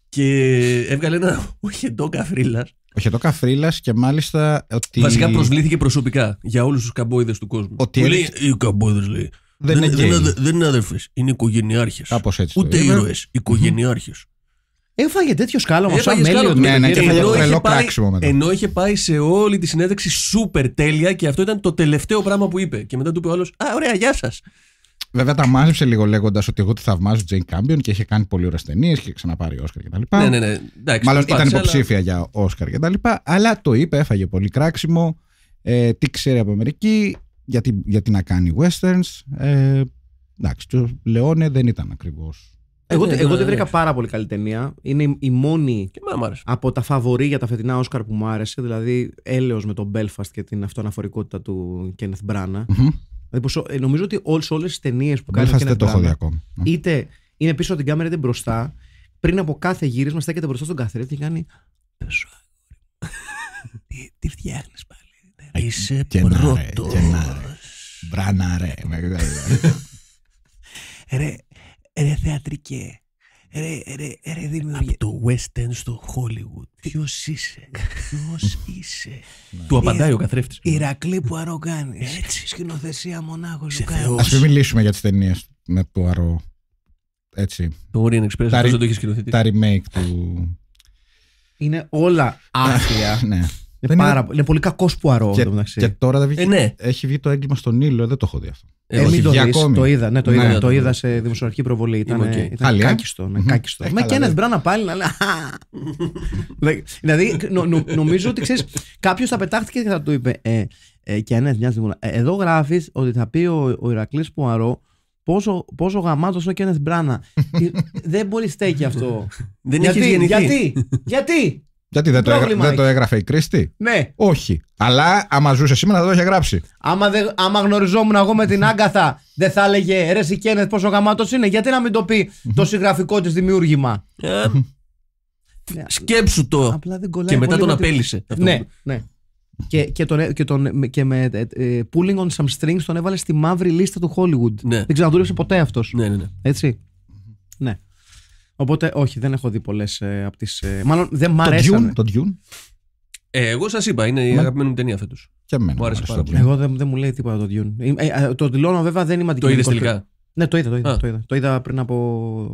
Και έβγαλε ένα οχετό καφρίλα. Οχετό καφρίλα και μάλιστα. Ότι... Βασικά προσβλήθηκε προσωπικά για όλους τους καμπόιδες του κόσμου. Ότι οι καμπόιδες λέει. Δεν, είναι, δεν, είναι αδερφές, είναι οικογενειάρχες. Κάπως έτσι. Ούτε ήρωε, οικογενειάρχες. Έφαγε τέτοιο σκάλωμα σαν μέλιο. Ναι, ναι, και έφαγε το κράξιμο μετά. Ενώ είχε πάει σε όλη τη συνέντευξη σούπερ τέλεια και αυτό ήταν το τελευταίο πράγμα που είπε. Και μετά του είπε ο άλλος: Α, ωραία, γεια σας. Βέβαια τα μάζεψε λίγο λέγοντας ότι εγώ τη θαυμάζω Τζέιν Κάμπιον και είχε κάνει πολύ ωραίες ταινίες και είχε ξαναπάρει Όσκαρ λοιπά. Ναι, ναι, ναι. Εντάξει, Μάλλον ήταν υποψήφια για Όσκαρ και τα λοιπά Αλλά το είπε, έφαγε πολύ κράξιμο. Ε, τι ξέρει από Αμερική, γιατί, γιατί να κάνει westerns. Ε, εντάξει, το Λεόνε δεν ήταν ακριβώς εγώ, ε, ναι, εγώ δεν ναι, ναι. βρήκα πάρα πολύ καλή ταινία. Είναι η μόνη από τα φαβορή για τα φετινά Όσκαρ που μου άρεσε. Δηλαδή, έλεος με τον Belfast και την αυτοαναφορικότητα του Κένεθ Μπράνα. Δηλαδή, ε, νομίζω ότι όλες όλες τις ταινίες που κάνει. Belfast δεν το έχω δει ακόμα. Ναι. Είτε είναι πίσω από την κάμερα, είτε μπροστά. Πριν από κάθε γύρισμα, στέκεται μπροστά στον καθρέφτη και κάνει. Τι φτιάχνεις πάλι. Ε, είσαι πρώτο. ρε Ρε, ρε θεατρικέ, ρε, ρε, ρε δημιουργία. Από το West End στο Hollywood. Ποιος είσαι, ποιος είσαι. Ναι. Του απαντάει ο καθρέφτης. Ηρακλή που κάνει. Έτσι, σκηνοθεσία μονάχο Λουκάνη. Ας μην μιλήσουμε για τις ταινίες με το αρώ. Έτσι. Το Orient Express δεν το έχει Τα remake του. Είναι όλα άθλια. Ναι. Είναι, πάρα... είναι... πολύ κακός που αρώ. Και, και τώρα δεν βγει... Ε, ναι. έχει βγει το έγκλημα στον ήλιο, ε, δεν το έχω δει αυτό. Ε, ε, το, δεις, το είδα, ναι, το, ναι, είδα, ναι, το ναι. είδα σε δημοσιογραφική προβολή. Ήταν, okay. ήταν κάκιστο. Ναι, κάκιστο. Ε, Μα και ένα Μπράνα πάλι να λέει. δηλαδή, νο, νο, νομίζω ότι ξέρεις, κάποιος θα πετάχτηκε και θα του είπε. Ε, ε, και ένα μια στιγμή. Εδώ γράφεις ότι θα πει ο, ο Ηρακλής Πουαρό πόσο, πόσο γαμάτος ο Κένεθ Μπράνα. δεν μπορεί στέκει αυτό. δεν γιατί, γιατί, γιατί, γιατί, γιατί δεν, το, έγραφε η Κρίστη. Ναι. Όχι. Αλλά άμα ζούσε σήμερα θα το είχε γράψει. Άμα, δε... άμα γνωριζόμουν εγώ με την Άγκαθα, δεν θα έλεγε ρε Σικένεθ πόσο γαμάτος είναι. Γιατί να μην το πει το συγγραφικό της δημιούργημα. Ε, σκέψου το. και μετά τον απέλησε. Ναι, ναι. Και, και, τον, ε- και, τον, και με ε, pulling on some strings τον έβαλε στη μαύρη λίστα του Hollywood. Ναι. Δεν ξαναδούλεψε ποτέ αυτός. Ναι, ναι, ναι. Έτσι. Ναι. Οπότε όχι, δεν έχω δει πολλές ε, από τις. Ε, μάλλον δεν μ' αρέσει. Το Dune. Ε, εγώ σας είπα, είναι η αγαπημένη μου ταινία φέτος. Και εμένα. Μου άρεσε πάρα πολύ. Εγώ δεν, δεν μου λέει τίποτα το Dune. Ε, ε, το δηλώνω βέβαια δεν είμαι αντικειμενικό. Το είδες τελικά. Ναι, το είδα, το είδα, το είδα. Το είδα πριν από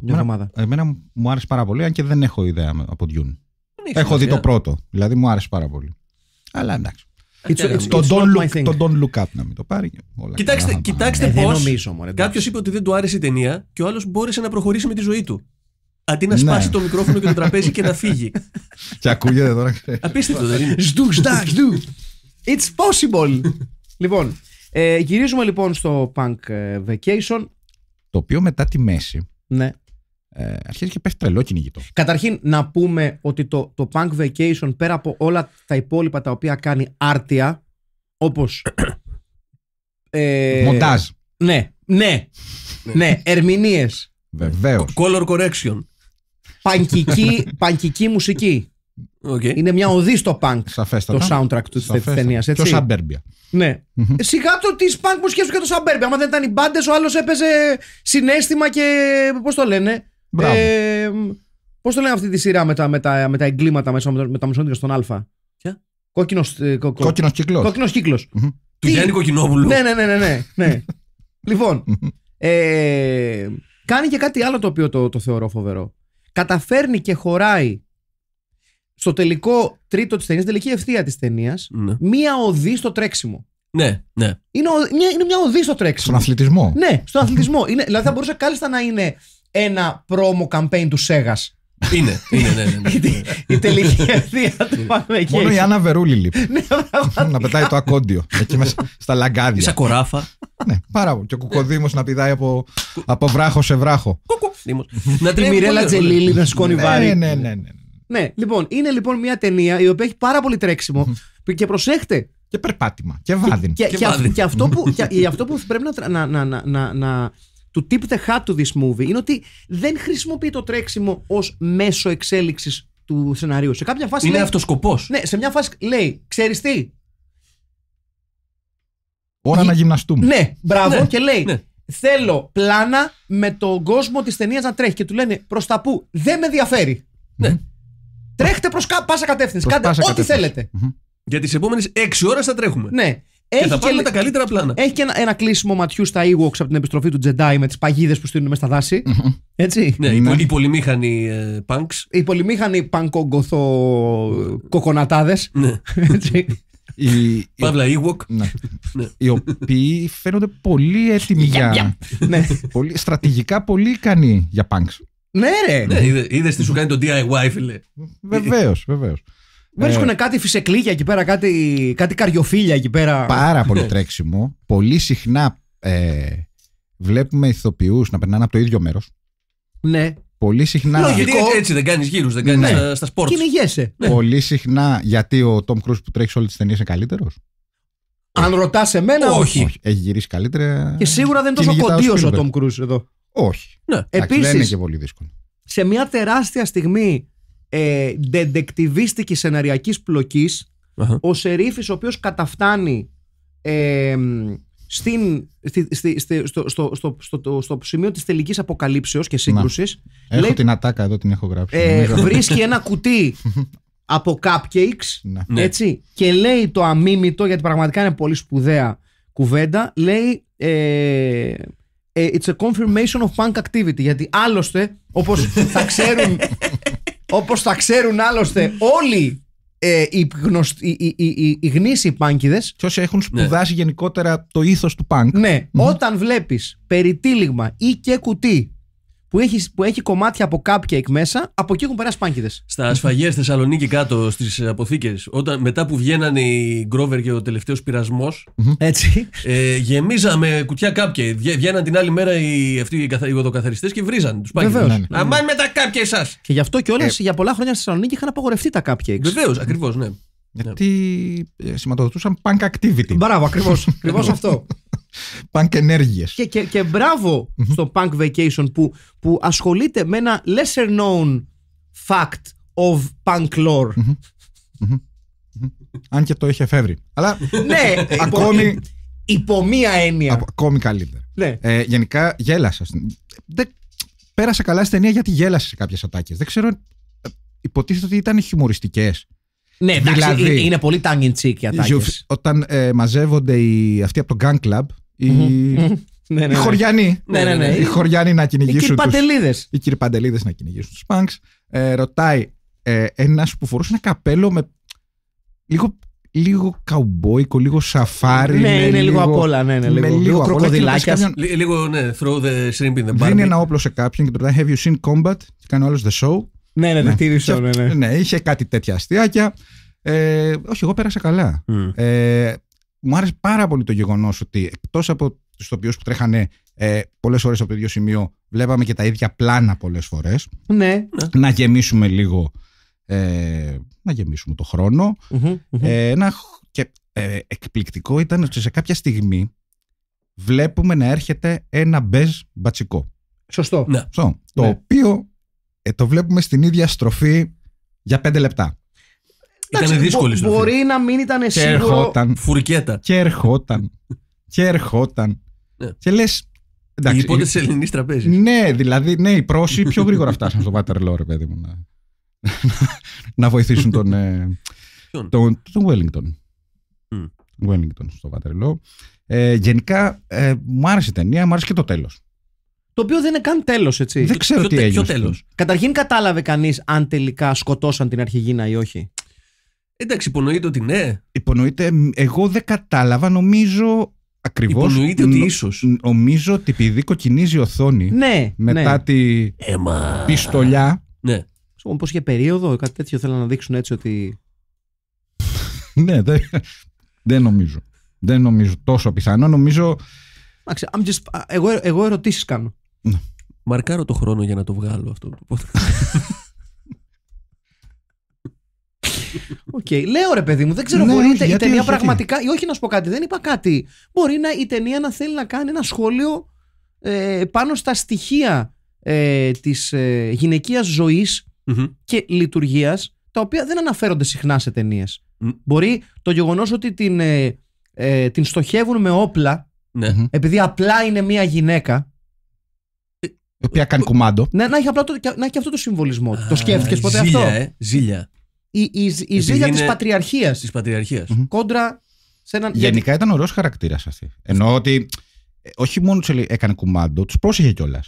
μια εβδομάδα. Εμένα, μου άρεσε πάρα πολύ, αν και δεν έχω ιδέα από Dune. Έχω δει το πρώτο. Δηλαδή μου άρεσε πάρα πολύ. Αλλά εντάξει. Το don't look up να μην το πάρει. Κοιτάξτε ε, πώ. Κάποιος είπε ότι δεν του άρεσε η ταινία και ο άλλος μπόρεσε να προχωρήσει με τη ζωή του αντί να σπάσει ναι. το μικρόφωνο και το τραπέζι και να φύγει. Και ακούγεται τώρα. Απίστευτο δεν είναι. It's possible. λοιπόν, ε, γυρίζουμε λοιπόν στο Punk ε, Vacation. Το οποίο μετά τη μέση. Ναι. Ε, αρχίζει και πέφτει τρελό κυνηγητό. Καταρχήν να πούμε ότι το, το Punk Vacation πέρα από όλα τα υπόλοιπα τα οποία κάνει άρτια, όπως... ε, Μοντάζ. Ναι, ναι, ναι, ναι ερμηνείες. Βεβαίως. Color correction πανκική, πανκική μουσική. Okay. Είναι μια οδή στο punk το soundtrack του της ταινία. Το Σαμπέρμπια. Ναι. Mm-hmm. Σιγά το τη punk που του και το Σαμπέρμπια. Άμα δεν ήταν οι μπάντες, ο άλλος έπαιζε συνέστημα και. Πώς το λένε. Ε, Πώς το λένε αυτή τη σειρά με τα, με τα, με τα εγκλήματα μέσα με τα μεσόντια στον Α. Κόκκινο κύκλος. Κόκκινος Του Γιάννη Κοκκινόπουλου. Ναι, ναι, ναι. ναι, ναι, ναι. λοιπόν. Ε, κάνει και κάτι άλλο το οποίο το, το θεωρώ φοβερό καταφέρνει και χωράει στο τελικό τρίτο της ταινίας, τελική ευθεία της ταινίας, ναι. μία οδή στο τρέξιμο. Ναι, ναι. Είναι, μια, είναι μια οδή στο τρέξιμο. Στον αθλητισμό. Ναι, στον αθλητισμό. Είναι, δηλαδή θα μπορούσε κάλλιστα να είναι ένα πρόμο campaign του Σέγας είναι, είναι, ναι. ναι, ναι. Η τελική ευθεία του πάνω Μόνο η Άννα Βερούλη ναι, να πετάει το ακόντιο εκεί μέσα στα λαγκάδια. Σα κοράφα. ναι, πάρα πολύ. Και ο Κουκοδήμος να πηδάει από, βράχο σε βράχο. Ε, να τριμμυρέλα Μιρέλα Τζελίλη να σκόνει βάρη. Ναι, ναι, ναι. Ναι, λοιπόν, είναι λοιπόν μια ταινία η οποία έχει πάρα πολύ τρέξιμο. και προσέχτε, και περπάτημα. Και βάδιν. Και, και, αυτό, που, και, αυτό που πρέπει να, να, να, να, του tip the hat του this movie είναι ότι δεν χρησιμοποιεί το τρέξιμο ως μέσο εξέλιξης του σενάριου. Σε κάποια φάση. Είναι αυτό σκοπό. Ναι, σε μια φάση λέει, ξέρεις τι. Ώρα να γυμναστούμε. Ναι, μπράβο, ναι, και λέει. Ναι. Θέλω πλάνα με τον κόσμο της ταινίας να τρέχει. Και του λένε προς τα πού. Δεν με ενδιαφέρει. Ναι. Τρέχτε προς πάσα κατεύθυνση. Κάντε ό,τι θέλετε. Mm-hmm. Για τις επόμενες 6 ώρες θα τρέχουμε. Ναι. Έχει και θα πάρουμε τα καλύτερα πλάνα. Έχει και ένα, ένα κλείσιμο ματιού στα Ewoks από την επιστροφή του Jedi με τις παγίδες που στείλουν με στα δαση Έτσι. Ναι, Οι πολυμήχανοι ε, punks. Οι πολυμήχανοι πανκογκοθο κοκονατάδες. Ναι. Έτσι. Οι, Παύλα Ewok. Ναι. Ναι. οι οποίοι φαίνονται πολύ έτοιμοι για. ναι. ναι. στρατηγικά πολύ ικανοί για punks. Ναι, ρε. Ναι, Είδε τι σου κάνει το DIY, φίλε. Βεβαίως, βεβαίως. Βρίσκουν ε. κάτι φυσεκλήγια εκεί πέρα, κάτι, κάτι καριοφίλια εκεί πέρα. Πάρα πολύ ε. τρέξιμο. Πολύ συχνά ε, βλέπουμε ηθοποιούς να περνάνε από το ίδιο μέρος. Ναι. Πολύ συχνά. Λογικό. Ναι, γιατί έτσι δεν κάνεις γύρους, δεν κάνεις ναι. στα σπορτ. Κυνηγέσαι. Ναι. Πολύ συχνα γιατί ο Τόμ Κρούζ που τρέχει όλε τι ταινίε είναι καλύτερος. Αν ρωτάς εμένα, όχι. όχι. Έχει γυρίσει καλύτερα. Και σίγουρα δεν είναι τόσο κοντίο ο Τόμ Κρού εδώ. Όχι. Ναι. Δεν είναι και πολύ δύσκολο. Σε μια τεράστια στιγμή ε, σεναριακή σεναριακης σεναριακής ο Σερίφης ο οποίος καταφτάνει ε, στην, στη, στη, στο, στο, στο, στο, στο, σημείο της τελικής αποκαλύψεως και σύγκρουσης Έχω λέει, την ατάκα εδώ την έχω γράψει ε, Βρίσκει ένα κουτί από cupcakes ναι. Ναι. έτσι, και λέει το αμίμητο γιατί πραγματικά είναι πολύ σπουδαία κουβέντα λέει ε, ε It's a confirmation of punk activity γιατί άλλωστε όπως θα ξέρουν Όπως θα ξέρουν άλλωστε όλοι ε, οι, γνωστοί, οι, οι, γνήσιοι πάνκιδες. όσοι έχουν ναι. σπουδάσει γενικότερα το ήθος του πάνκ. Ναι, όταν βλέπεις περιτύλιγμα ή και κουτί που έχεις, κομμάτια από cupcake μέσα, από εκεί έχουν περάσει πάνκιδε. Στα στη Θεσσαλονίκη κάτω στις αποθήκες, μετά που βγαίνανε οι Γκρόβερ και ο τελευταίος πειρασμός. Έτσι. Ε, γεμίζαμε κουτιά cupcake. Βγαίναν την άλλη μέρα οι, αυτοί οι οδοκαθαριστές και βρίζαν του πάνκιδε. Αμάν με τα κάπια εσά. Και γι' αυτό κιόλας ε... για πολλά χρόνια στη Θεσσαλονίκη είχαν απαγορευτεί τα cupcakes. Βεβαίως, ακριβώς, ναι. Γιατί ναι. σηματοδοτούσαν punk activity. Μπράβο, ακριβώς. ακριβώς αυτό. Punk ενέργειες. Και, και, και μπραβο στο Punk Vacation που, που ασχολείται με ένα lesser known fact of punk lore. Αν και το είχε εφεύρει. Αλλά ναι, ακόμη. Υπό μία έννοια. Ακόμη καλύτερα. Ναι. Ε, γενικά γέλασα. Δεν... πέρασε καλά στην ταινία γιατί γέλασε σε κάποιες ατάκες. Δεν ξέρω. Ε, υποτίθεται ότι ήταν χιουμοριστικές. Ναι, εντάξει, δηλαδή, είναι πολύ tongue in cheek οι Όταν ε, μαζεύονται οι, αυτοί από το gang Club, οι, ναι, ναι, ναι. οι χωριανοί. Ναι, ναι, ναι. Οι χωριανοί να κυνηγήσουν. Οι Τους, Οι κυρπαντελίδες να κυνηγήσουν τους Punks. Ε, ρωτάει ε, ένας που φορούσε ένα καπέλο με λίγο λίγο καουμπόικο, λίγο σαφάρι. Ναι, είναι λίγο, λίγο απ' όλα. Ναι, ναι, λίγο, με λίγο κροκοδιλάκια. Λίγο, ναι, throw the shrimp in the bar. Δίνει ένα όπλο σε κάποιον και του ρωτάει Have you seen combat? Και κάνει άλλος the show. Ναι, ναι, ναι. Ναι. ναι, ναι. ναι, είχε κάτι τέτοια αστείακια. Ε, όχι, εγώ πέρασα καλά. Ε, μου άρεσε πάρα πολύ το γεγονός ότι εκτός από τους τοπιούς που τρέχανε ε, πολλές φορέ από το ίδιο σημείο, βλέπαμε και τα ίδια πλάνα πολλές φορές. Ναι. Να γεμίσουμε λίγο. Ε, να γεμίσουμε το χρονο Ε, να, και ε, εκπληκτικό ήταν ότι σε κάποια στιγμή βλέπουμε να έρχεται ένα μπεζ μπατσικό. Σωστό. Ναι. Σωστό. Το ναι. οποίο ε, το βλέπουμε στην ίδια στροφή για πέντε λεπτά. Ήταν δύσκολη στροφή. Μπορεί να μην ήταν σίγουρο. Και ερχόταν. Φουρκέτα. Και ερχόταν. και ερχόταν. Ναι. Και λες. υπόθεση της ελληνικής τραπέζης. Ναι, δηλαδή, ναι, οι πρόσοι πιο γρήγορα φτάσαν στο Waterloo, ρε παιδί μου. Να, να βοηθήσουν τον. Ε, τον, τον, Wellington. Wellington στο Waterloo. Ε, γενικά, ε, μου άρεσε η ταινία, μου άρεσε και το τέλος. Το οποίο δεν είναι καν τέλος, έτσι. Δεν ξέρω ποιο, τι έγινε. τέλο. Καταρχήν, κατάλαβε κανείς αν τελικά σκοτώσαν την αρχηγίνα ή όχι. Εντάξει, υπονοείται ότι ναι. Υπονοείται. Εγώ δεν κατάλαβα, νομίζω. Ακριβώς. Υπονοείται ότι ίσω. Νομίζω ότι επειδή κοκκινίζει η οθόνη ναι, μετά ναι. τη Έμα. Ε, πιστολιά. Ναι. Όπω για περίοδο, κάτι τέτοιο θέλω να δείξουν έτσι ότι. ναι, δεν, νομίζω. Δεν νομίζω τόσο πιθανό. Νομίζω. just, εγώ, εγώ ερωτήσεις κάνω. Ναι. Μαρκάρω το χρόνο για να το βγάλω αυτό. Οκ. Λέω ρε παιδί μου, δεν ξέρω. Ναι, μπορεί η ταινία πραγματικά. Ή όχι να σου πω κάτι, δεν είπα κάτι. Μπορεί να, η ταινία να θέλει να κάνει ένα σχόλιο ε, πάνω στα στοιχεία ε, της ε, γυναικείας mm-hmm. και λειτουργία, τα οποία δεν αναφέρονται συχνά σε ταινίε. Mm. και λειτουργια τα οποια δεν αναφερονται συχνα σε ταινιε μπορει το γεγονός ότι την, ε, ε, την στοχεύουν με οπλα ναι. επειδή απλά είναι μία γυναίκα. Η οποία κάνει κουμάντο. Να, να, έχει απλά να έχει αυτό το συμβολισμό. το σκέφτηκες ποτέ ζήλια, αυτό. Ε, ζήλια. Η, η, η, ζήλια της πατριαρχίας. Της πατριαρχια Κόντρα σε έναν. Γενικά ήταν ωραίος χαρακτήρας αυτή. Ενώ ότι. Ε, όχι μόνο του έκανε κουμάντο, τους πρόσεχε κιόλας.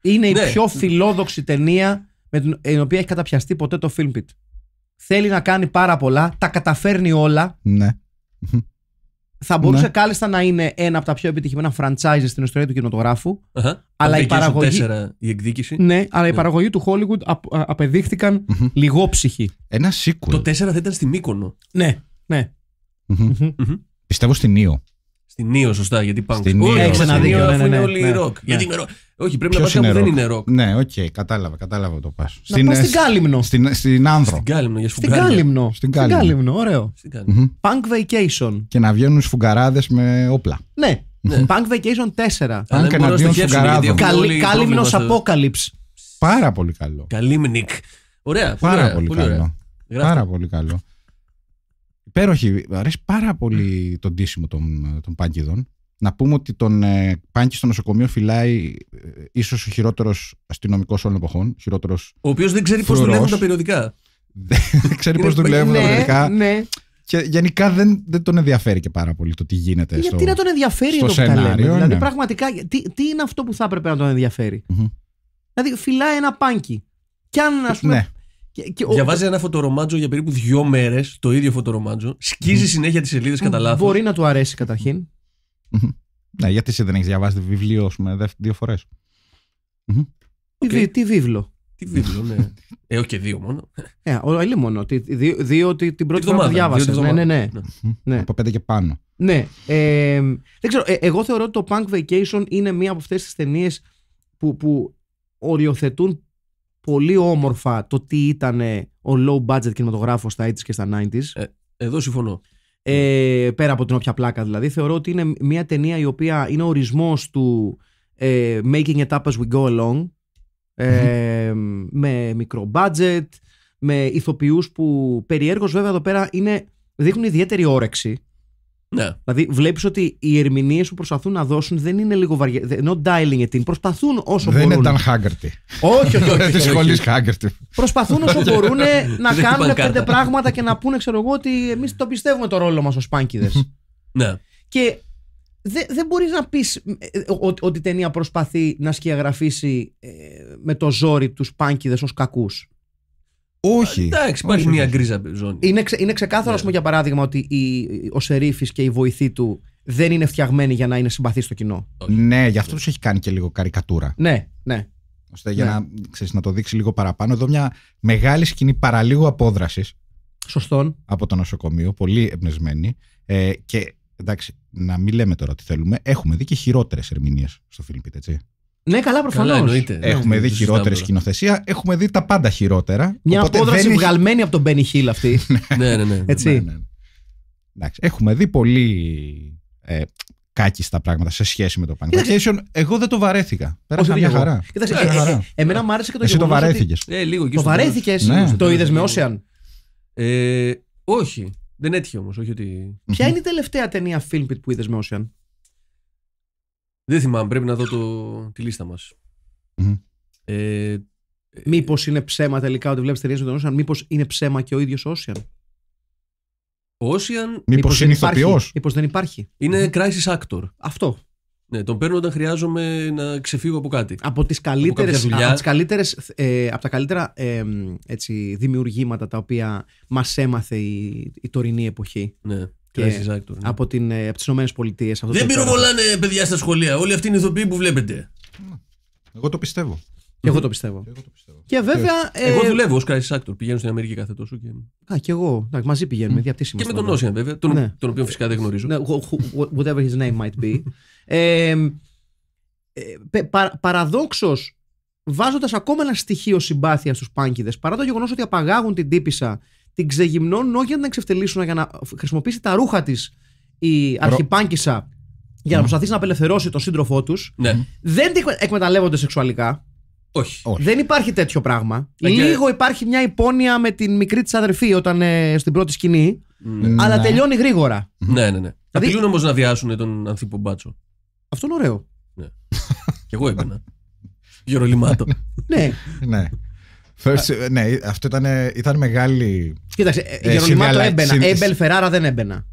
Είναι η ναι. πιο φιλόδοξη ταινία με την ε, οποία έχει καταπιαστεί ποτέ το Filmpit. Θέλει να κάνει πάρα πολλά, τα καταφέρνει όλα. Ναι θα μπορούσε ναι. κάλλιστα να είναι ένα από τα πιο επιτυχημένα franchise στην ιστορία του κινηματογραφου Αλλά η παραγωγή. η εκδίκηση. Ναι, αλλά η ναι. παραγωγή του Hollywood α, απεδειχθηκαν λιγόψυχοι. Ένα sequel. Το 4 θα ήταν στη Μύκονο. Ναι, ναι. Mm-hmm. Πιστεύω στην Νίο στην Νίο, σωστά, γιατί πάνω στην Νίο. Ναι, έχει ένα δίκιο. Ναι, ναι, όλοι ναι. ροκ. Ναι. Όχι, πρέπει Ποιος να πα κάπου δεν είναι ροκ. Ναι, οκ, okay, κατάλαβα, κατάλαβα το πας. Στην, πας στην Κάλυμνο. Στην, στην Άνδρο. Στην Κάλυμνο, για σφουγγάρια. Στην Κάλυμνο. Στην Κάλυμνο, ωραίο. Στην Vacation. Και να βγαίνουν σφουγγαράδες με όπλα. Ναι. ναι. Punk Vacation 4. Αν και να βγαίνουν σφουγγαράδε. Κάλυμνο Apocalypse. Πάρα πολύ καλό. Καλύμνικ. Ωραία. Πάρα πολύ καλό. Πάρα πολύ καλό. Υπέροχη. Αρέσει πάρα mm. πολύ το ντύσιμο των, των Να πούμε ότι τον ε, Πάνκι στο νοσοκομείο φυλάει ε, ίσως ο χειρότερος αστυνομικός όλων εποχών. Χειρότερος ο οποίος δεν ξέρει πώς δουλεύουν τα περιοδικά. δεν ξέρει πώς δουλεύουν τα ναι, περιοδικά. Ναι. Και γενικά δεν, δεν τον ενδιαφέρει και πάρα πολύ το τι γίνεται Γιατί στο, να τον ενδιαφέρει το σενάριο. Δηλαδή, ναι. πραγματικά, τι, είναι αυτό που θα έπρεπε να τον ενδιαφερει Δηλαδή, φυλάει ένα πάνκι. Και αν, ας ναι. πούμε, και, και Διαβάζει ένα φωτορομάτζο για περίπου δύο μέρες, το ίδιο φωτορομάτζο. Σκίζει συνέχεια τις σελίδες κατά λάθος. Μπορεί να του αρέσει καταρχήν. ναι, γιατί εσύ δεν έχεις διαβάσει βιβλίο, πούμε, δύο φορές. Okay. Τι βίβλο. Τι βίβλο, ναι. ε, όχι και δύο μόνο. Ε, μόνο. Δύο, δύο ότι την πρώτη φορά διάβασε. Ναι, ναι, ναι, ναι. ναι. Από πέντε και πάνω. Ναι. Ε, δεν ξέρω. Ε, εγώ θεωρώ ότι το Punk Vacation είναι μία από αυτές τις ταινίες που, που οριοθετούν πολύ όμορφα το τι ήταν ο low budget κινηματογράφος στα 80s και στα 90s. Ε, εδώ συμφωνώ. Ε, πέρα από την όποια πλάκα δηλαδή. Θεωρώ ότι είναι μια ταινία η οποία είναι ορισμός του ε, making it up as we go along. Ε, με μικρό budget, με ηθοποιούς που περιέργως βέβαια εδώ πέρα είναι, δείχνουν ιδιαίτερη όρεξη ναι. Δηλαδή, βλέπεις ότι οι ερμηνείες που προσπαθούν να δώσουν δεν είναι λίγο βαριέ. Ενώ dialing it in. Προσπαθούν όσο δεν μπορούν. Δεν ήταν Χάγκερτη. Όχι, όχι. όχι, όχι, όχι. Προσπαθούν όσο ναι. μπορούν να κάνουν πέντε πράγματα και να πούνε, ξέρω εγώ, ότι εμείς το πιστεύουμε το ρόλο μας ως πάνκιδες. ναι. Και δεν δε μπορείς να πεις ε, ότι η ταινία προσπαθεί να σκιαγραφίσει ε, με το ζόρι τους πάνκιδες ως κακούς. Όχι. Εντάξει, υπάρχει μια γκρίζα ζώνη. Είναι, ξε, είναι ξεκάθαρο, ναι. πούμε, για παράδειγμα, ότι η, ο Σερίφης και η βοηθή του δεν είναι φτιαγμένοι για να είναι συμπαθείς στο κοινό. Ναι, γι' αυτό τους έχει κάνει και λίγο καρικατούρα. Ναι, ναι. Ωστε για ναι. να, ξέρεις, να το δείξει λίγο παραπάνω. Εδώ μια μεγάλη σκηνή παραλίγο απόδρασης. Σωστόν. Από το νοσοκομείο, πολύ εμπνευσμένη. Ε, και εντάξει, να μην λέμε τώρα τι θέλουμε. Έχουμε δει και χειρότερες ερμηνείες στο Φιλιππίτ, έτσι. Ναι, καλά, προφανώς. Έχουμε ναι, δει ναι, ναι, χειρότερη σκηνοθεσία, έχουμε δει τα πάντα χειρότερα. Μια απόδραση δεν... βγαλμένη από τον Μπένι Χίλ αυτή. ναι, ναι, ναι. Έτσι. έχουμε δει πολύ ε, κάκιστα πράγματα σε σχέση με το Panic Εγώ δεν το βαρέθηκα. Πέρασε μια χαρά. Ε, ε, εμένα μου άρεσε και το Εσύ το βαρέθηκες. Ε, λίγο, το βαρέθηκε. Το είδες με Ocean. όχι. Δεν έτυχε όμως. Ποια είναι η τελευταία ταινία Filmpit που είδες με Ocean. Δεν θυμάμαι, πρέπει να δω το, τη λίστα μας. Ε, ε μήπως είναι ψέμα τελικά ότι βλέπεις ταινίες με τον Όσιαν, μήπως είναι ψέμα και ο ίδιος Όσιαν. Ο Όσιαν... Μήπω είναι ηθοποιό. Μήπως δεν υπάρχει. crisis actor. Αυτό. Ναι, τον παίρνω όταν χρειάζομαι να ξεφύγω από κάτι. Από, τις καλύτερες, από, τις καλύτερες, ε, από τα καλύτερα ε, έτσι, δημιουργήματα τα οποία μας έμαθε η, η τωρινή εποχή. Ναι. Ε, και από, την, ε, από τις Ηνωμένες Δεν πυροβολάνε παιδιά στα σχολεία. Όλοι αυτοί είναι ηθοποιοί που βλέπετε. Mm. Εγώ το πιστεύω. Και εγώ το πιστεύω. Και, εγώ το πιστεύω. Ε, βέβαια. Εγώ δουλεύω ως crisis actor. Πηγαίνω στην Αμερική κάθε τόσο. Και... Α, και εγώ. Να, μαζί πηγαίνουμε. Mm. Διαπτύσσιμο. Και με τον Όσιαν, βέβαια. Τον, ναι. τον οποίο φυσικά δεν γνωρίζω. Ναι, whatever his name might be. ε, πα, Παραδόξως, βάζοντας ακόμα ένα στοιχείο συμπάθεια στους πάνκιδες, παρά το γεγονός ότι απαγάγουν την τύπησα την ξεγυμνώνουν όχι για να την εξευτελίσουν, για να χρησιμοποιήσει τα ρούχα της η αρχιπάνκησα για να προσπαθήσει να απελευθερώσει τον σύντροφό τους. Ναι. Δεν την εκμεταλλεύονται σεξουαλικά. Όχι. Δεν υπάρχει τέτοιο πράγμα. Ε, Λίγο υπάρχει μια υπόνοια με την μικρή της αδερφή όταν ε, στην πρώτη σκηνή. Ναι. Αλλά ναι. τελειώνει γρήγορα. Ναι, ναι, ναι. Δηλαδή... όμως να διάσουν τον Ανθίπο Μπάτσο. Αυτό είναι ωραίο. Ναι. Κι εγώ έμπαινα. Γερολιμάτο. ναι. ναι. First, ναι, αυτό ήταν, ήταν μεγάλη. Κοίταξε, ε, ε Γερολιμάτο έμπαινα. Έμπελ ε, Φεράρα δεν έμπαινα.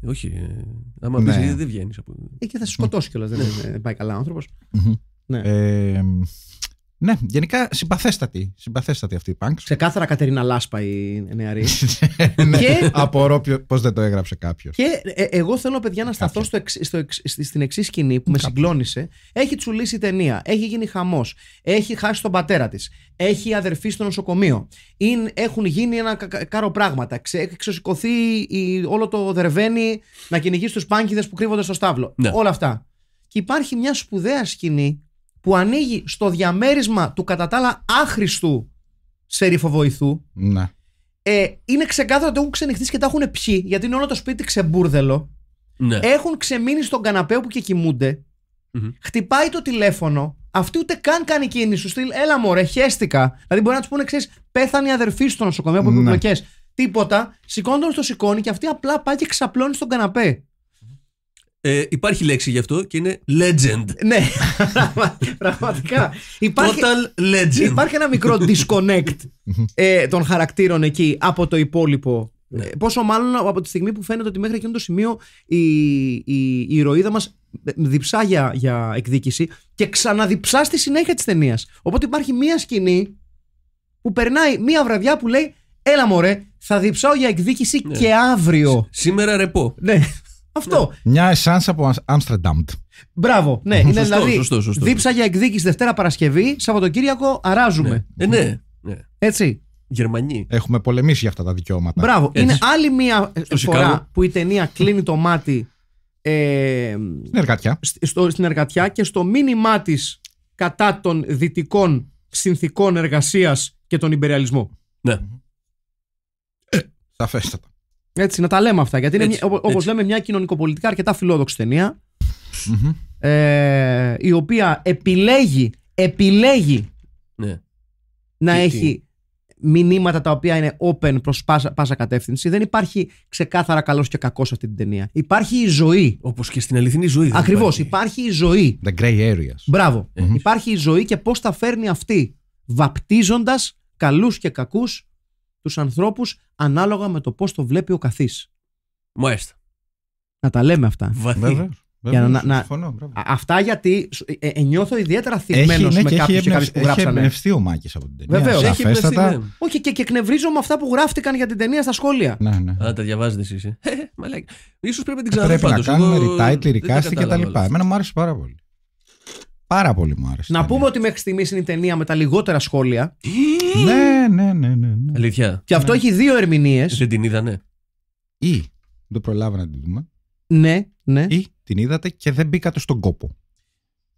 Ε, όχι. Άμα ναι. δεν βγαίνεις από. Ε, και θα σε σκοτώσει κιόλας. Ναι. Δεν πάει καλά ο άνθρωπος. Ναι. Ναι, γενικά συμπαθέστατη. Συμπαθέστατη αυτή η Σε Ξεκάθαρα Κατερίνα Λάσπα η νεαρή. Ναι, και... Απορώ πώς δεν το έγραψε κάποιος. Και ε, εγώ θέλω, παιδιά, να σταθώ στο στο εξ, στην εξής σκηνή που με συγκλώνησε. Έχει τσουλήσει η ταινία. Έχει γίνει χαμός. Έχει χάσει τον πατέρα της. Έχει αδερφή στο νοσοκομείο. Είναι, έχουν γίνει ένα κάρο πράγματα. Ξε, έχει ξεσηκωθεί η, όλο το δερβαίνει να κυνηγεί τους πάνκιδες που κρύβονται στο στάβλο. Ναι. Όλα αυτά. Και υπάρχει μια σπουδαία σκηνή που ανοίγει στο διαμέρισμα του κατά τα άλλα άχρηστου σεριφοβοηθού. Ναι. Ε, είναι ξεκάθαρο ότι έχουν ξενυχτήσει και τα έχουν πιει, γιατί είναι όλο το σπίτι ξεμπούρδελο. Ναι. Έχουν ξεμείνει στον καναπέ που και κοιμουνται Χτυπάει το τηλέφωνο. Αυτή ούτε καν κάνει κίνηση. Σου στείλει, έλα μωρέ, χέστηκα. Δηλαδή μπορεί να τους πούνε, ξέρεις, πέθανε η αδερφή στο νοσοκομείο από ναι. επιπλοκές. Τίποτα. Σηκώνει τον στο σηκώνει και αυτή απλά πάει και ξαπλώνει στον καναπέ. Ε, υπάρχει λέξη γι' αυτό και είναι legend. ναι, πραγματικά. Υπάρχει, Total legend. Υπάρχει ένα μικρό disconnect ε, των χαρακτήρων εκεί από το υπόλοιπο. Ναι. Ε, πόσο μάλλον από τη στιγμή που φαίνεται ότι μέχρι εκείνο το σημείο η, η, η ηρωίδα μας ε, διψά για, εκδίκηση και ξαναδιψά στη συνέχεια της ταινίας. Οπότε υπάρχει μία σκηνή που περνάει μία βραδιά που λέει Έλα μωρέ, θα διψάω για εκδίκηση ναι. και αύριο. Σήμερα ρεπό. Ναι. Αυτό. Ναι. Μια εσάν από Άμστερνταμ. Μπράβο. Ναι, είναι δηλαδή. Σωστό, σωστό. Δίψα για εκδίκηση Δευτέρα Παρασκευή, Σαββατοκύριακο αράζουμε. Ναι, ναι. ναι. Έτσι. Γερμανοί. Έχουμε πολεμήσει για αυτά τα δικαιώματα. Μπράβο. Είναι άλλη μία ε, φορά που η ταινία κλείνει το μάτι. Ε, στην εργατιά. Στο, στην εργατιά και στο μήνυμά της κατά των δυτικών συνθήκων εργασίας και τον υπεριαλισμό. Ναι. Σαφέστατα. Έτσι, να τα λέμε αυτά. Γιατί είναι, όπω λέμε, μια κοινωνικοπολιτικά αρκετά φιλόδοξη ε, η οποία επιλέγει, επιλέγει ναι. να έχει μηνύματα τα οποία είναι open προς πάσα, κατεύθυνση. Δεν υπάρχει ξεκάθαρα καλός και κακός σε αυτή την ταινία. Υπάρχει η ζωή. Όπως και στην αληθινή ζωή. Ακριβώς. Υπάρχει. υπάρχει η ζωή. The gray areas. μπραβο Υπάρχει η ζωή και πώς τα φέρνει αυτή. Βαπτίζοντας καλούς και κακούς τους ανθρώπους ανάλογα με το πώς το βλέπει ο καθής. Μάλιστα. Να τα λέμε αυτά. Βαθύ. Για να, να, αυτά γιατί ε, ε, ε, νιώθω ιδιαίτερα θυμμένο ναι, με κάποιου και που γράψανε. Έχει εμπνευστεί ο Μάκης από την ταινία. Βεβαίως. Έχει εμπνευστεί. Ναι. Όχι, και, και εκνευρίζω με αυτά που γράφτηκαν για την ταινία στα σχόλια. Ναι, ναι. τα διαβάζετε εσείς. Ε, σω πρέπει να την ξαναδεί. Πρέπει να κάνουμε retitle, recast και τα λοιπά. Εμένα μου άρεσε πάρα πολύ. Πάρα πολύ μου άρεσε. Να πούμε ότι μέχρι στιγμής είναι η ταινία με τα λιγότερα σχόλια. Ναι, ναι, ναι, ναι, ναι. Αλήθεια. Και αυτό ναι. έχει δύο ερμηνείες. Δεν την είδανε. Ή δεν προλάβα να την δούμε. Ναι, ναι. Ή την είδατε και δεν μπήκατε στον κόπο.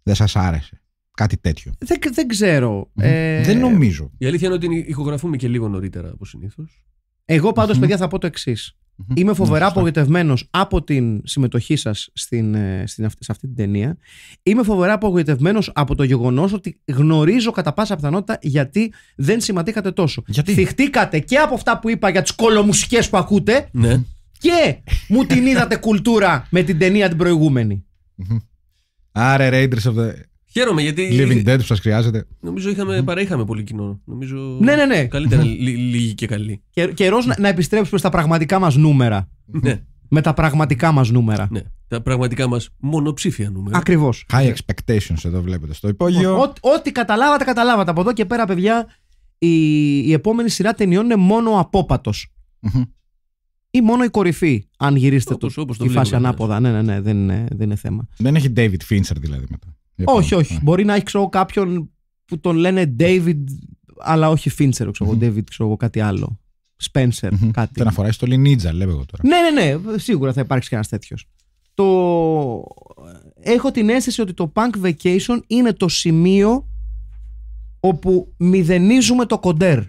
Δεν σας άρεσε. Κάτι τέτοιο. Δεν, δεν ξέρω. Ε... Δεν νομίζω. Η αλήθεια είναι ότι ηχογραφούμε και λίγο νωρίτερα από συνήθως. Εγώ πάντως, παιδιά, θα πω το εξής. Είμαι φοβερά απογοητευμένος από την συμμετοχή σας στην, ε, στην, σε αυτή την ταινία. Είμαι φοβερά απογοητευμένος από το γεγονός ότι γνωρίζω κατά πάσα πιθανότητα γιατί δεν συμματήκατε τόσο. Γιατί? Θυχτήκατε και από αυτά που είπα για τις κολομουσικές που ακούτε ναι. και μου την είδατε κουλτούρα με την ταινία την προηγούμενη. Άρα, Raiders of the. Χαίρομαι γιατί. Living Dead που σας χρειάζεται. Νομίζω είχαμε, παρέχαμε πολύ κοινό. Νομίζω ναι, ναι, ναι. Καλύτερα λίγοι και καλοί. Καιρός να, να επιστρέψουμε στα πραγματικά μας νούμερα. Ναι. Με τα πραγματικά μας νούμερα. Ναι. Τα πραγματικά μας μονοψήφια νούμερα. Ακριβώς. Ναι. High expectations εδώ βλέπετε στο υπόγειο. Ό,τι καταλάβατε, καταλάβατε. Από εδώ και πέρα, παιδιά, η, η επόμενη σειρά ταινιών είναι μόνο απόπατος. η κορυφή, αν γυρίσετε το, όπως το φάση ναι. ανάποδα. Ναι, ναι, ναι, δεν δεν είναι θέμα. Δεν έχει David Fincher δηλαδή μετά. Λοιπόν, όχι, όχι. Ναι. Μπορεί να έχει ξέρω, κάποιον που τον λένε David, αλλά όχι Fincher, ξέρω David, ξέρω εγώ κάτι άλλο. Spencer, κάτι. Θα αφορά στο Ninja, λέω εγώ τώρα. Ναι, ναι, ναι. Σίγουρα θα υπάρξει και ένας τέτοιος. Το... Έχω την αίσθηση ότι το Punk Vacation είναι το σημείο όπου μηδενίζουμε το κοντέρ.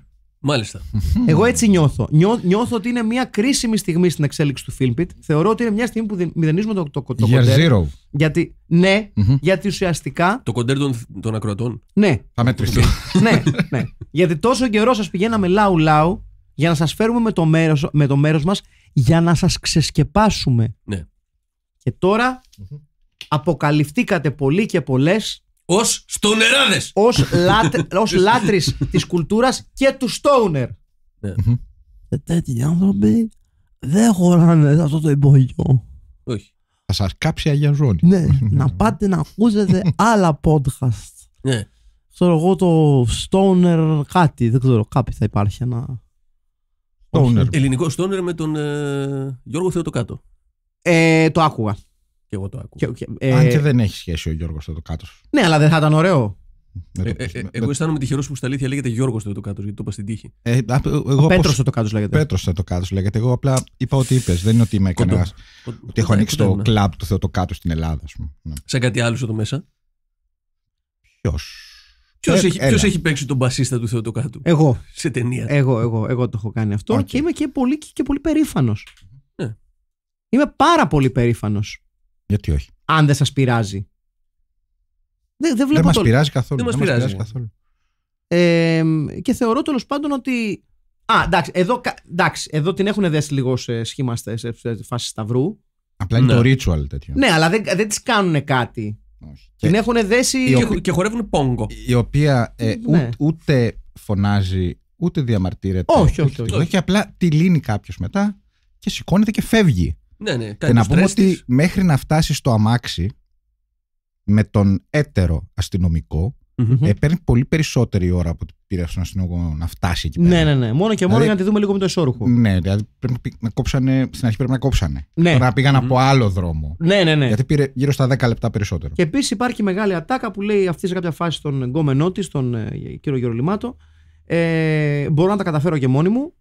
Μάλιστα. Εγώ έτσι νιώθω. Νιώ, νιώθω ότι είναι μια κρίσιμη στιγμή στην εξέλιξη του Φίλμπιτ. Θεωρώ ότι είναι μια στιγμή που μηδενίζουμε το, το, το κοντέρ. Zero. Γιατί, ναι, γιατί ουσιαστικά. Το κοντέρ των, των ακροατών. Ναι. Θα μετρηθεί. ναι, ναι. Γιατί τόσο καιρό σας πηγαίναμε λαού-λαού για να σας φέρουμε με το μέρος με το μέρος μας για να σας ξεσκεπάσουμε. Ναι. Και τωρα mm-hmm. αποκαλυφθήκατε πολλοί και πολλές Ως στονεράδε. Ως λάτρης της κουλτούρας και του στόνερ. Ναι. Τέτοιοι άνθρωποι δεν χωράνε σε αυτό το υπόγειο. Όχι. Θα σα κάψει η Αγία Ναι, να πάτε να ακούσετε άλλα podcast. Ναι. Ξέρω εγώ το Στονερ κάτι, δεν ξέρω, Κάποιο θα υπάρχει ένα. Stoner. Ελληνικό Στονερ με τον ε, Γιώργο Θεοτοκάτο. Ε, το άκουγα. Και εγώ το ακούω. ε, Αν και δεν έχει σχέση ο Γιώργος το Ναι, αλλά δεν θα ήταν ωραίο. Ε, ε, ε, εγώ αισθάνομαι τυχερό που στα αλήθεια λέγεται Γιώργος το γιατί το είπα στην τύχη. Ε, ε εγώ, Πέτρο το κάτω λέγεται. Πέτρος το κάτω λέγεται. Εγώ απλά είπα ότι είπες. Δεν είναι ότι είμαι κανένα. Ότι έχω ανοίξει το ναι, ναι. κλαμπ του Θεοτοκάτου στην Ελλάδα, ας πούμε. Ναι. Σαν κάτι άλλο εδώ μέσα. Ποιος. Ποιος έχει, ποιος έχει παίξει τον μπασίστα του Θεοτοκάτου. Εγώ. Σε ταινία. Εγώ, εγώ, εγώ το έχω κάνει αυτό και είμαι και πολύ, και πολύ περήφανος. Ναι. Είμαι πάρα πολύ περήφανος. Γιατί όχι. Αν δεν σας πειράζει. Δεν, δεν, δεν μας πειράζει καθόλου. Δεν, μας πειράζει. καθόλου. Ε, και θεωρώ τέλος πάντων ότι. Α, εντάξει, εδώ, εντάξει, εδώ την έχουν δέσει λίγο σε σχήμα σε, φάση Σταυρού. Απλά είναι ναι. το ritual τέτοιο. Ναι, αλλά δεν, δεν κάνουν κάτι. Όχι. Την ε, έχουν δέσει. Και, και χορεύουν πόγκο. Η οποία ε, ναι. ούτε φωνάζει, ούτε διαμαρτύρεται. Όχι, όχι. όχι, όχι. Και απλά τη λύνει κάποιος μετά και σηκώνεται και φεύγει. Ναι, ναι, και να πούμε ότι μέχρι να φτάσεις στο αμάξι με τον έτερο αστυνομικό, ε, παίρνει πολύ περισσότερη ώρα από ότι πήρε στον αστυνομικό να φτάσει εκεί ναι, πέρα. Ναι, ναι, ναι. Μόνο και μόνο δηλαδή, για να τη δούμε λίγο με το εσόρουχο. Ναι, δηλαδή πρέπει να κόψανε, στην αρχή πρέπει να κόψανε. Ναι. Τώρα από άλλο δρόμο. Ναι, ναι, ναι. Γιατί πήρε γύρω στα 10 λεπτά περισσότερο. Και επίσης υπάρχει μεγάλη ατάκα που λέει αυτή σε κάποια φάση τον γκόμενό τη, τον ε, κύριο Γερολιμάτο. Ε, μπορώ να τα καταφέρω και μόνη μου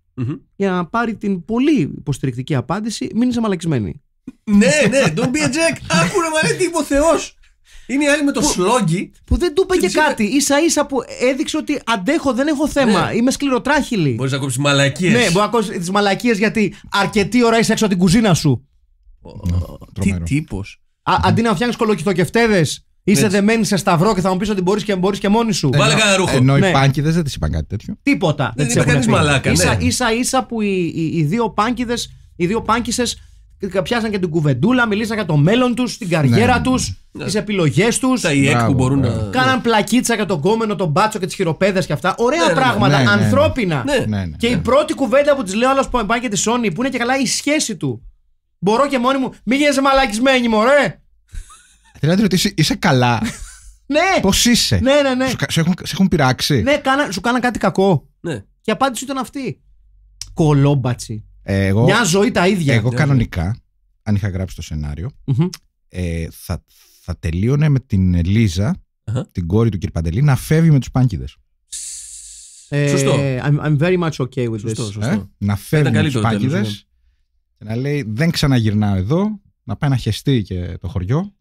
για να πάρει την πολύ υποστηρικτική απάντηση μην είσαι μαλακισμένη. ναι, ναι, don't be a jack. Άκουρα μα λέει τι είπε ο Θεός. Είναι η άλλη με το σλόγγι. Που δεν του είπε και κάτι. σα ίσα που έδειξε ότι αντέχω, δεν έχω θέμα. Ναι. Είμαι σκληροτράχυλη. Μπορείς να κόψεις μαλακίες. Ναι, μπορείς να κόψεις τις μαλακίες γιατί αρκετή ώρα είσαι έξω από την κουζίνα σου. τι τύπος. Αντί να φτιάχνει κολοκυθοκευτέδε Είσαι δεμένη σε σταυρό και θα μου πεις ότι μπορείς και και μόνη σου. Βάλε κανένα ρούχο. Ενώ οι ναι. πάνκιδε δεν, τη είπαν κάτι τέτοιο. Τίποτα. Δεν, δεν είπαν κανεί μαλάκα. Ναι. ίσα, ίσα που οι, οι, δύο πάνκιδες, οι δύο πάνκισες πιάσαν και την κουβεντούλα, μιλήσαν για το μέλλον τους, την ναι. καριέρα ναι. τους, ναι. τις επιλογές τους. Τα ΙΕΚ e που μπορούν να. Κάναν πλακίτσα για τον κόμενο, τον μπάτσο και τις χειροπέδες και αυτά. Ωραία ναι, ναι, πράγματα, ανθρώπινα. Και η πρώτη κουβέντα που της λέω, άλλος που πάει και τη Σόνη που είναι και καλά η σχέση του. Μπορώ και μόνη μου, μην γίνεσαι μαλακισμένη, μωρέ. Θέλω να είσαι καλά. ναι! Πώς είσαι. Ναι, ναι, ναι. σε, έχουν, πειράξει. Ναι, σου κάνα κάτι κακό. Ναι. Και η απάντηση ήταν αυτή. Κολόμπατσι. Ε, Μια ζωή τα ίδια. Εγώ κανονικά, αν είχα γράψει το σεναριο ε, θα, τελείωνε με την λιζα την κόρη του κ. Παντελή, να φεύγει με τους πάνκιδε. Ε, σωστό. I'm, very much okay with this. να φεύγει με του πάνκιδε να λέει Δεν ξαναγυρνάω εδώ, να πάει να χεστεί και το χωριό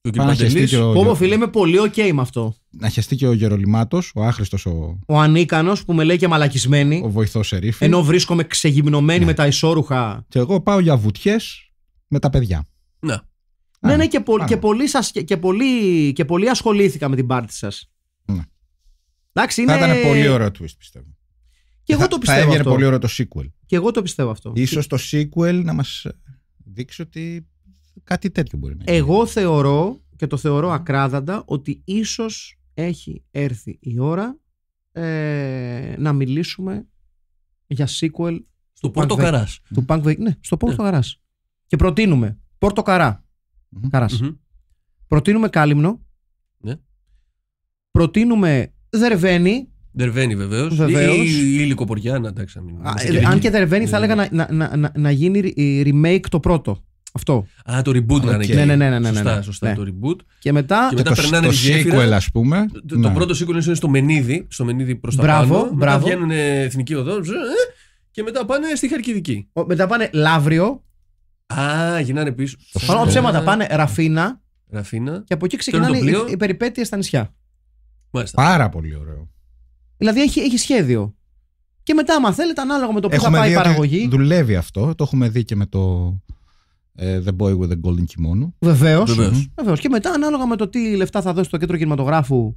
του πω φίλε, είμαι πολύ OK με αυτό. Να χεστεί και ο Γερολιμάτος, ο άχρηστος. Ο, ο ανίκανος που με λέει και μαλακισμένη. Ο βοηθός Ερήφη. Ενώ βρίσκομαι ξεγυμνωμένη ναι. με τα ισόρουχα. Και εγώ πάω για βουτιές με τα παιδιά. Ναι. Ναι, ναι, και, και, πολύ σας, και, πολύ, και πολύ ασχολήθηκα με την πάρτι σας. Ναι. Εντάξει, είναι... Θα ήταν πολύ ωραίο twist, πιστεύω. Και εγώ το πιστεύω. Θα έβγαινε αυτό. πολύ ωραίο το sequel. Και εγώ το πιστεύω αυτό. σω το sequel να μας δείξει ότι Κάτι τέτοιο μπορεί να γίνει. Εγώ θεωρώ και το θεωρώ ακράδαντα ότι ίσως έχει έρθει η ώρα ε, να μιλήσουμε για sequel στο Πόρτο Καράς. Του Punk καρά. ναι, στο Πόρτο ε. Καράς. Και προτείνουμε Πόρτο καρας Προτείνουμε Κάλυμνο. Ναι. Προτείνουμε Δερβαίνη. Δερβαίνει βεβαίω. Ή, ή, να ε, Αν και Δερβαίνει, θα έλεγα ναι. να, να, να, να, γίνει remake το πρώτο. Αυτό. Α, το reboot να είναι εκεί. Ναι, ναι, ναι, ναι, ναι, Σωστά, ναι. σωστά ναι. το reboot. Και μετά, και μετά το, περνάνε το sequel, ας πούμε. Το, το ναι. πρώτο sequel είναι στο Μενίδη, στο Μενίδη προς τα μπράβο, πάνω. Μπράβο. Μετά βγαίνουν ε, εθνική οδός. Ε, ε, και μετά πάνε στη Χαρκιδική. Μετά πάνε Λαύριο. Α, γυρνάνε πίσω. Πάνω ψέματα πάνε Ραφίνα. Ραφίνα. Και από εκεί ξεκινάνε οι, οι περιπέτειες στα νησιά. Μάλιστα. Πάρα πολύ ωραίο. Δηλαδή έχει, έχει σχέδιο. Και μετά, άμα θέλετε, ανάλογα με το που θα πάει η παραγωγή. Δουλεύει αυτό. Το έχουμε δει και με το ε, the Boy with the Golden Kimono. Βεβαίως. Βεβαίως. Και μετά, ανάλογα με το τι λεφτά θα δώσει το κέντρο κινηματογράφου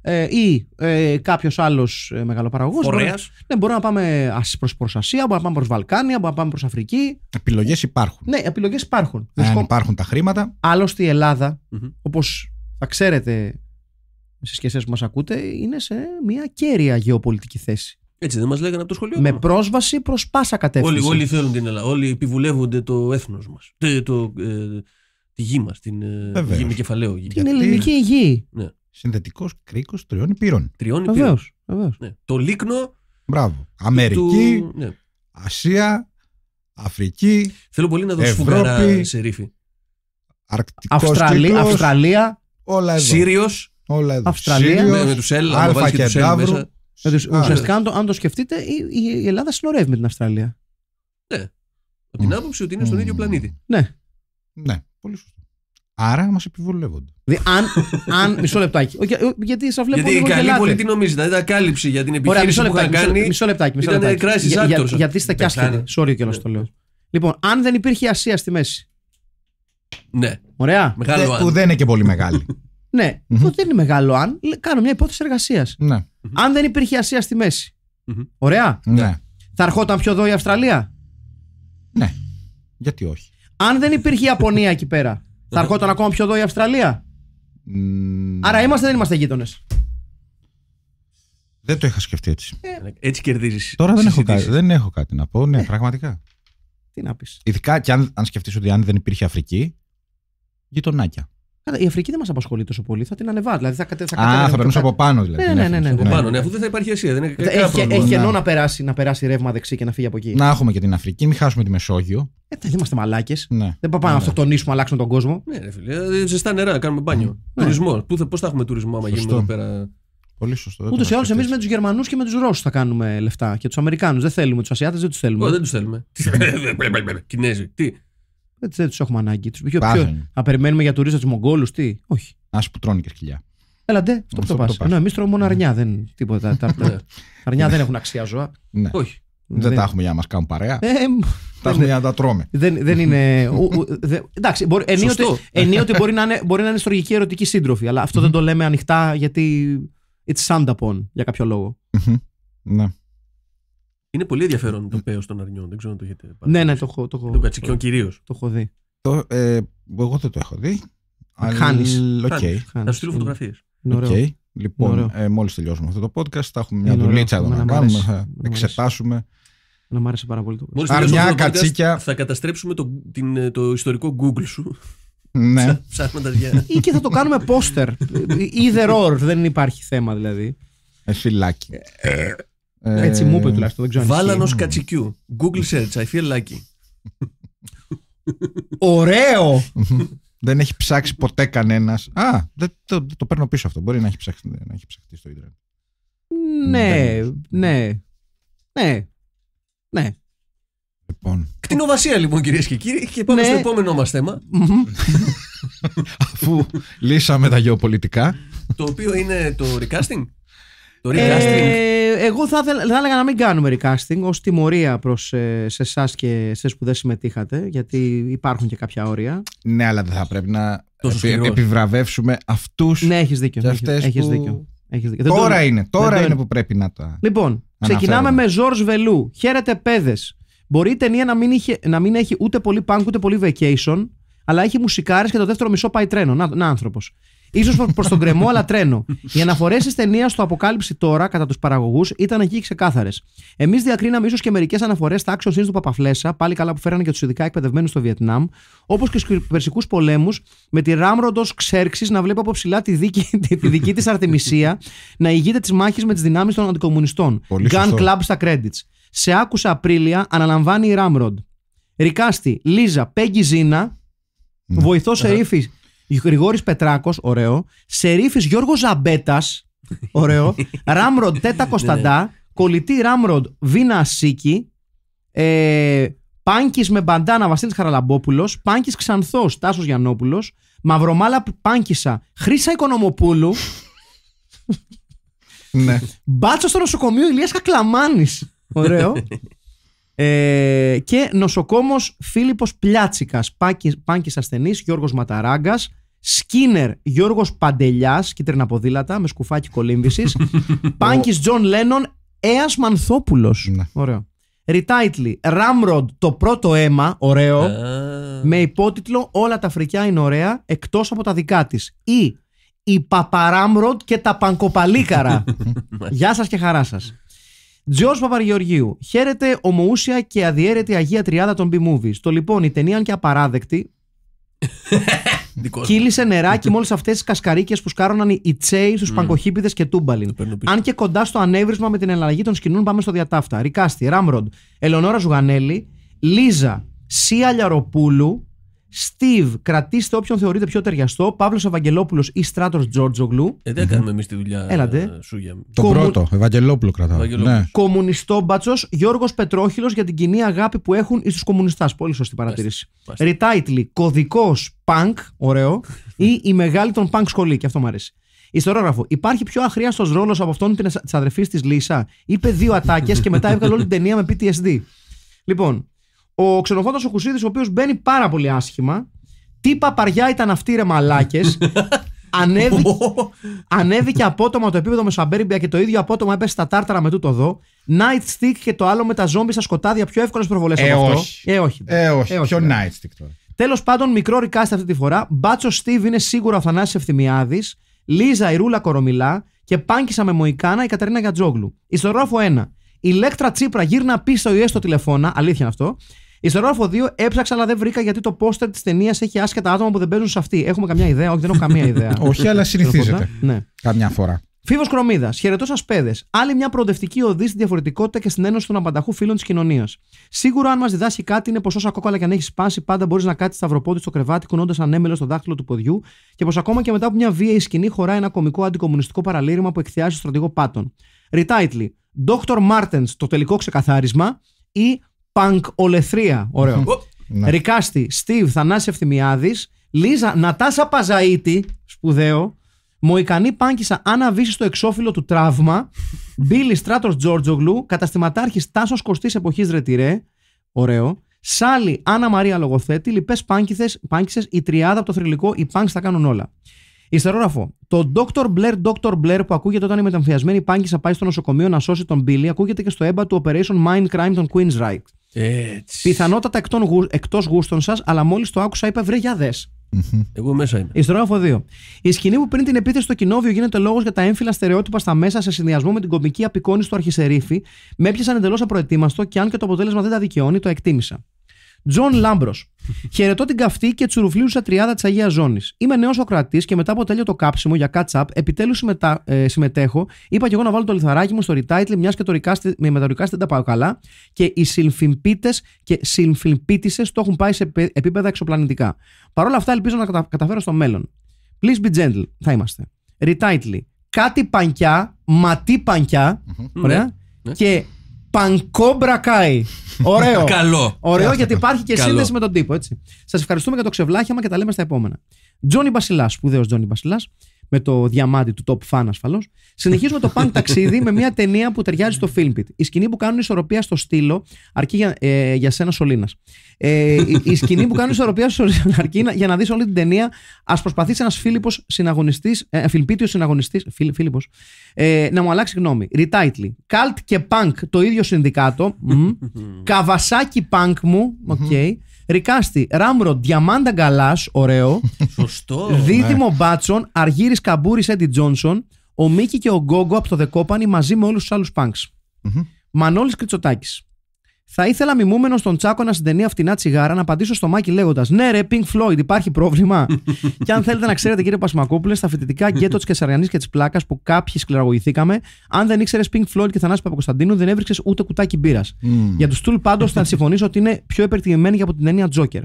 ε, ή ε, κάποιος άλλος ε, μεγαλοπαραγωγός. Ωραία. Ναι, μπορούμε να πάμε προ Ασία, μπορούμε να πάμε προς Βαλκάνια, μπορούμε να πάμε προς Αφρική. Επιλογές υπάρχουν. Ναι, επιλογές υπάρχουν. Αν υπάρχουν τα χρήματα. Άλλωστε η ελλαδα mm όπως θα ξέρετε εσεί και που μας ακούτε, είναι σε μια κέρια γεωπολιτική θέση. Έτσι δεν μας λέγανε από το σχολείο. Με πρόσβαση προς πάσα κατεύθυνση. Όλοι, όλοι θέλουν την Ελλάδα. Όλοι επιβουλεύονται το έθνος μας. Το, το, ε, τη γη μας. Την ε, Βεβαίως. γη με κεφαλαίο. Γη. Την ελληνική γη. Ναι. Συνδετικός κρίκος τριών υπήρων. Τριών υπήρων. Ναι. Το λίκνο. Μπράβο. Αμερική. Του... Ναι. Ασία. Αφρική. Θέλω πολύ να δω σφουγγαρά σε ρήφη. Αρκτικός Αυστραλία, Σύριο. Αυστραλία όλα εδώ. Σύριος, όλα εδώ. Αυστραλία, Σύριος, με, ναι, με τους Αλφα και Δηλαδή, ουσιαστικά, αν το, αν το σκεφτείτε, η, η Ελλάδα συνορεύει με την Αυστραλία. Ναι. Από την άποψη ότι είναι στον ίδιο πλανήτη. Ναι. Ναι, πολύ σωστό. Άρα μας επιβολεύονται. Δηλαδή, αν, αν. Μισό λεπτάκι. Ε, γιατί σας βλέπω. Γιατί η καλή πολύ τι νομίζετε. Δηλαδή, τα κάλυψη για την επιχείρηση που είχα κάνει. Μισό λεπτάκι. Μισό λεπτάκι. Ήταν λεπτάκι. Για, για, γιατί είστε κι άσχετοι. Sorry κιόλας ναι. το λέω. Λοιπόν, αν δεν υπήρχε Ασία στη μέση. Ναι. Ωραία. Μεγάλο αν. Που δεν είναι και πολύ μεγάλη. ναι. Δεν είναι μεγάλο αν. Κάνω μια υπόθεση εργασίας. Ναι. Mm-hmm. Αν δεν υπήρχε η Ασία στη μεση mm-hmm. Ωραία. Ναι. Θα ερχόταν πιο εδώ η Αυστραλία. Ναι. Γιατί όχι. Αν δεν υπήρχε η Ιαπωνία εκεί πέρα, θα ερχόταν ακόμα πιο εδώ η Αυστραλία. Άρα είμαστε δεν είμαστε γείτονες. Δεν το είχα σκεφτεί έτσι. Ε. έτσι κερδίζεις. Τώρα δεν έχω, κάτι, δεν έχω κάτι να πω. Ναι, ε, πραγματικά. Τι να πεις. Ειδικά και αν, αν σκεφτείς ότι αν δεν υπήρχε Αφρική, γειτονάκια. Η Αφρική δεν μας απασχολεί τόσο πολύ, θα την ανεβάσει. Δηλαδή θα, θα, Α, θα περνούσε από πάνω δηλαδή. Ναι, ναι, ναι, ναι. Από ναι. ναι. πάνω, ναι, αφού δεν θα υπάρχει ασία. Δεν έχει, έχει να περάσει, να περάσει ρεύμα δεξί και να φύγει από εκεί. Να έχουμε και την Αφρική, μην χάσουμε τη Μεσόγειο. Ε, δεν είμαστε μαλάκες. Ναι. Δεν πάμε να αυτοκτονήσουμε, αλλάξουμε τον κόσμο. Ναι, ρε φίλε. Ε, ζεστά νερά, κάνουμε μπάνιο. Τουρισμό. Πώς θα έχουμε τουρισμό άμα γίνουμε εδώ πέρα. Πολύ σωστό. Ούτω ή άλλως, εμείς με τους Γερμανούς και με τους Ρώσους θα κάνουμε λεφτά. Και τους Αμερικάνους. Δεν θέλουμε τους Ασιάτες, δεν τους θέλουμε. Δεν τους θέλουμε. Κινέζοι. Τι. Δεν, τους έχουμε ανάγκη. Τους πιο, ποιο, να περιμένουμε για τουρίστες τους Μογγόλους, τι. Όχι. Α που τρώνε και σκυλιά. ντε, αυτό που το πα. Εμείς τρώμε μόνο αρνιά. τα, ναι. αρνιά δεν έχουν αξία ζώα. Ναι. Όχι. Δεν, τα έχουμε για να μας κάνουν παρέα. Ε, τα έχουμε για να τα τρώμε. Δεν, είναι. εντάξει, μπορεί, ενίοτε, μπορεί, να είναι, μπορεί ερωτική σύντροφη, αλλά αυτό δεν το λέμε ανοιχτά γιατί it's sand upon για κάποιο λόγο. Ναι. Είναι πολύ ενδιαφέρον το παίο των αρνιών. Δεν ξέρω αν το έχετε πάρει. Ναι, ναι, το έχω. Το έχω των κυρίως. Το έχω δει. Το, ε, εγώ δεν το έχω δει. Χάνει. Okay. Θα σου στείλω φωτογραφίε. Okay. Λοιπόν, ε, μόλις τελειώσουμε αυτό το podcast, θα έχουμε μια είναι δουλίτσα εδώ να κάνουμε. Θα εξετάσουμε. Να μ' άρεσε πάρα πολύ το podcast. Αρνιά, κατσίκια. Θα καταστρέψουμε το, την, ε, ιστορικό Google σου. Ναι. Ψάχνοντας για. ή και θα το κάνουμε πόστερ. Either or. Δεν υπάρχει θέμα δηλαδή. Ε, φυλάκι. λάκι. Ε, ε, Έτσι μου είπε τουλάχιστον, δεν ξέρω. Βάλανο κατσικιού. Google search, I feel lucky. Ωραίο! δεν έχει ψάξει ποτέ κανένας. Α, δεν, το, παίρνω πίσω αυτό. Μπορεί να έχει, ψάξει, να έχει στο Ιντερνετ. Ναι, ναι. Ναι. Ναι. Λοιπόν. Κτηνοβασία λοιπόν κυρίες και κύριοι και πάμε ναι. στο επόμενό μας θέμα. Αφού λύσαμε τα γεωπολιτικά. Το οποίο είναι το recasting. Το ε, Εγώ θα, θα έλεγα να μην κάνουμε recasting ως τιμωρία προς ε, σε εσάς και εσείς που δεν συμμετείχατε γιατί υπάρχουν και κάποια όρια. Ναι, αλλά δεν θα πρέπει να επιβραβεύσουμε αυτούς ναι, έχεις δίκιο, δίκιο. Έχεις δίκιο. Τώρα είναι, τώρα είναι, που πρέπει να τα Λοιπόν, ξεκινάμε με Ζορζ Βελού. Χαίρετε παιδες. Μπορεί η ταινία να μην, είχε, έχει ούτε πολύ punk ούτε πολύ vacation αλλά έχει μουσικάρες και το δεύτερο μισό πάει τρένο. Να, να άνθρωπος σω προ τον κρεμό, αλλά τρένο. Οι αναφορές της ταινίας στο Αποκάλυψη τώρα κατά τους παραγωγούς ήταν εκεί ξεκάθαρες. Εμείς διακρίναμε ίσως και μερικές αναφορές στα άξιο του Παπαφλέσσα, πάλι καλά που φέρανε και τους ειδικά εκπαιδευμένους στο Βιετνάμ, όπως και στους περσικούς πολέμους, με τη ράμροντος Ξέρξης να βλέπει από ψηλά τη δική, τη δική της να ηγείται της μάχης με τις δυνάμεις των αντικομουνιστών. Πολύ Gun Club στα credits. Σε άκουσα Απρίλια, αναλαμβάνει η Ράμροντ. Ρικάστη, Λίζα, Πέγγι Ζήνα, ναι. βοηθός ε, σε Γρηγόρης Πετράκος, ωραίο. Σερίφης Γιώργος Ζαμπέτας, ωραίο. Ράμροντ Τέτα Κωνσταντά. Ναι. Κολλητή Ράμροντ Βίνα Σίκη. Ε, Πάνκης με μπαντάνα Βασίλης Χαραλαμπόπουλος. Πάνκης Ξανθός Τάσος Γιανόπουλο. Μαυρομάλα Πάνκησα, Χρήσα Οικονομοπούλου. ναι. Μπάτσος στο νοσοκομείο Ηλίας Κακλαμάνης. Ωραίο. Ε, και νοσοκόμος Φίλιππος Πλιάτσικας, πάνκης ασθενής Γιώργος Ματαράγκας, Σκίνερ Γιώργος Παντελιάς, κίτρινα ποδήλατα με σκουφάκι κολύμβησης, πάνκης Τζον Έας Μανθόπουλος. Ναι. Ωραίο. Ριτάιτλι, Ράμροντ το πρώτο αίμα, ωραίο, με υπότιτλο Όλα τα φρικιά είναι ωραία εκτός από τα δικά της. Ή η η και τα Πανκοπαλίκαρα. Γεια σας και χαρά σας. Τζορτ Παπαργεωργίου. Χαίρεται ομοούσια και αδιέρετη Αγία Τριάδα των B-Movies. Το λοιπόν, η ταινία, αν και απαράδεκτη. Κύλησε νεράκι με όλε αυτές τις κασκαρίκες που σκάρωναν οι Τσέι στους mm. παγκοχύπηδες και τούμπαλιν. Αν και κοντά στο ανέβρισμα με την εναλλαγή των σκηνών, πάμε στο διατάφτα. Ρικάστη, Ράμροντ, Ελεονόρα Ζουγανέλη, Λίζα, Σία Λιαροπούλου, Στιβ, κρατήστε όποιον θεωρείτε πιο ταιριαστό. Παύλος Ευαγγελόπουλος ή Στράτος Τζόρτζογλου. Ε, δεν κάνουμε εμείς τη δουλειά. Έλατε. Ε, Το Κομου... πρώτο, Ευαγγελόπουλο κρατάω. Ναι. Κομμουνιστό μπάτσος Γιώργος Πετρόχυλος για την κοινή αγάπη που έχουν εις τους κομμουνιστάς. Πολύ σωστή παρατήρηση. Ριτάιτλι, κωδικός πανκ, ωραίο, ή η μεγάλη των πανκ σχολή, και αυτό μου αρέσει. Ιστορόγραφο. Υπάρχει πιο αχρίαστος ρόλος από αυτόν της αδερφής της Λίσα. Είπε δύο ατάκες και μετά έβγαλε όλη την ταινία με PTSD. Λοιπόν, ο ξενοφόντος ο Κουσίδης, ο οποίος μπαίνει πάρα πολύ άσχημα. Τι παπαριά ήταν αυτή ρε μαλάκες. Ανέβη... ανέβηκε απότομα το επίπεδο με Σαμπέρμπια και το ίδιο απότομα έπεσε στα τάρταρα με τούτο εδώ. stick και το άλλο με τα ζόμπι στα σκοτάδια. Πιο εύκολες προβολές ε, από αυτό. Ε, ε, όχι. Ε, όχι. Ε, όχι. Ποιο ε, τώρα. Τέλος πάντων, μικρό ρικάστη αυτή τη φορά. Μπάτσο Στίβ είναι σίγουρο Αθανάσης Ευθυμιάδης. Λίζα Ιρούλα Κορομιλά. Και πάνκισα με Μοϊκάνα η Καταρίνα Γιατζόγλου. Ιστορόγραφο 1. Ηλέκτρα Τσίπρα γύρνα πίσω ο Ιέ τηλεφώνα. Αλήθεια είναι αυτό. Ιστερόγραφο 2 έψαξα, αλλά δεν βρήκα γιατί το πόστερ της ταινίας έχει άσχετα άτομα που δεν παίζουν σε αυτή. Έχουμε καμιά ιδέα, όχι, δεν έχω καμία ιδέα. όχι, αλλά συνηθίζεται. Ναι. ναι. Καμιά φορά. Φίβος Κρομίδας, χαιρετώ σας, παιδες. Άλλη μια προοδευτική οδή στη διαφορετικότητα και στην ένωση των απανταχού φίλων της κοινωνίας. Σίγουρα, αν μας διδάσκει κάτι, είναι πως όσα κόκαλα και αν έχεις σπάσει, πάντα μπορείς να κάτσεις σταυροπότη στο κρεβάτι, κουνώντας ανέμελο στο δάχτυλο του ποδιού και πως ακόμα και μετά από μια βίαιη σκηνή χωράει ένα κομικό αντικομουνιστικό παραλήρημα που εκθιάζει στο στρατηγό Πάτων. Ριτάιτλι, Dr. Martens, το τελικό ξεκαθάρισμα ή Πανκ Ολεθρία. Ωραίο. Ναι. Ρικάστη, Στίβ, Θανάση Ευθυμιάδη, Λίζα, Νατάσα Παζαίτη, σπουδαίο. Μοϊκανή Πάνκισα, Άννα Βύση στο εξώφυλλο του τραύμα. Μπίλι Στράτος Τζόρτζογλου, καταστηματάρχης Τάσος Κωστής εποχής Ρετυρέ. Ωραίο. Σάλι, Άννα Μαρία Λογοθέτη, λοιπέ πάνκισες, η τριάδα από το θρηλυκό, οι πάνκ θα κάνουν όλα. Ιστερόγραφο. Το Dr. Blair, Dr. Blair που ακούγεται όταν η μεταμφιασμένη πάγκησα πάει στο νοσοκομείο να σώσει τον Billy, ακούγεται και στο έμπα του Operation Mind Crime των Queensryche. Έτσι. Πιθανότατα εκτός γούστων σας, αλλά μόλις το άκουσα είπε βρε για Εγώ μέσα είμαι. Ιστερόγραφο 2. Η σκηνή που πριν την επίθεση στο κοινόβιο γίνεται λόγος για τα έμφυλα στερεότυπα στα μέσα σε συνδυασμό με την κομική απεικόνηση του αρχισερίφη, με έπιασαν εντελώς απροετοίμαστο και αν και το αποτέλεσμα δεν τα δικαιώνει, το εκτίμησα. Τζον Λάμπρος. Χαιρετώ την καυτή και τσουρουφλίουσα τριάδα της Αγίας Ζώνης. Είμαι νέος κρατή και μετά από τέλειο το κάψιμο για catch up, επιτέλους ε, συμμετέχω. Είπα και εγώ να βάλω το λιθαράκι μου στο retitle, μιας και το ρικάστη... με δεν τα πάω καλά. Και οι συλφιμπίτε και συλφιμπίτησε το έχουν πάει σε επίπεδα εξωπλανητικά. Παρ' όλα αυτά, ελπίζω να καταφέρω στο μέλλον. Please be gentle, θα είμαστε. Retitle. Κάτι μα τι ματή πανκιά. Mm-hmm. Και Πανκόμπρακάι. Ωραίο. Καλό. Ωραίο γιατί υπάρχει και σύνδεση με τον τύπο. έτσι; Σας ευχαριστούμε για το ξεβλάχιαμα και τα λέμε στα επόμενα. Τζόνι Μπασιλάς, σπουδαίος Τζόνι Μπασιλάς, με το διαμάτι του top fan ασφαλώς. Συνεχίζουμε το punk ταξίδι με μια ταινία που ταιριάζει στο film pit. Η σκηνή που κάνουν ισορροπία στο στήλο αρκεί για, ε, για σένα Σολίνας. Ε, η, σκηνή που κάνουν ισορροπία στο αρκεί για να δεις όλη την ταινία. Ας προσπαθήσει ένας Φίλιππος συναγωνιστής, ε, ε φιλπίτιο συναγωνιστής, Φίλ, ε, να μου αλλάξει γνώμη. Ριτάιτλι. Καλτ και punk το ίδιο συνδικάτο. Mm. Καβασάκι punk μου. Okay. Ρικάστη, Ράμρο, Διαμάντα Γκαλάς, ωραίο. Σωστό. Δίδυμο ναι. Μπάτσον, Αργύρι Καμπούρη, Έντι Τζόνσον, ο Μίκη και ο Γκόγκο από το Δεκόπανη μαζί με όλους τους άλλους πανκς. Mm-hmm. Μανώλη Κριτσοτάκη. Θα ήθελα μιμούμενος στον Τσάκο να συντενεί Φτηνά Τσιγάρα να απαντήσω στο Μάκη λέγοντας Ναι, ρε, Pink Floyd, υπάρχει πρόβλημα. και αν θέλετε να ξέρετε, κύριε Πασμακόπουλε, στα φοιτητικά γκέτο της Κεσαριανής και της Πλάκας που κάποιοι σκληραγωγηθήκαμε, αν δεν ήξερες Pink Floyd και Θανάσης Παπακοσταντίνου, δεν έβριξες ούτε κουτάκι μπύρας. Mm. Για τους Τουλ πάντως θα συμφωνήσω ότι είναι πιο επερτιμημένοι από την ταινία Τζόκερ.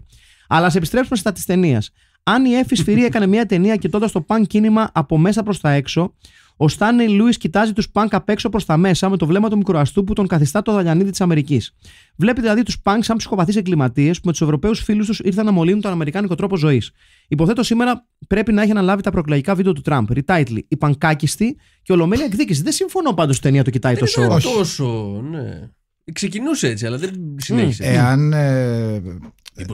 Αλλά ας επιστρέψουμε στα της ταινίας. Αν η Εφη Σφυρί έκανε μια ταινία κοιτώντας το παν κίνημα από μέσα προς τα έξω, ο Στάνι Λούις κοιτάζει τους πανκ απ' έξω προς τα μέσα με το βλέμμα του μικροαστού που τον καθιστά το δαλιανίδι της Αμερικής. Βλέπει δηλαδή τους πανκ σαν ψυχοπαθείς εγκληματίες που με τους Ευρωπαίους φίλους τους ήρθαν να μολύνουν τον Αμερικάνικο τρόπο ζωής. Υποθέτω σήμερα πρέπει να έχει αναλάβει τα προκλαγικά βίντεο του Τραμπ. Ριτάιτλι, η πανκάκιστη και ολομέλεια εκδίκησης. Δεν συμφωνώ πάντως η ταινία το κοιτάει δεν τόσο. Όχι. ναι. Ξεκινούσε έτσι, αλλά δεν συνέχισε. Εάν. Ε, ε,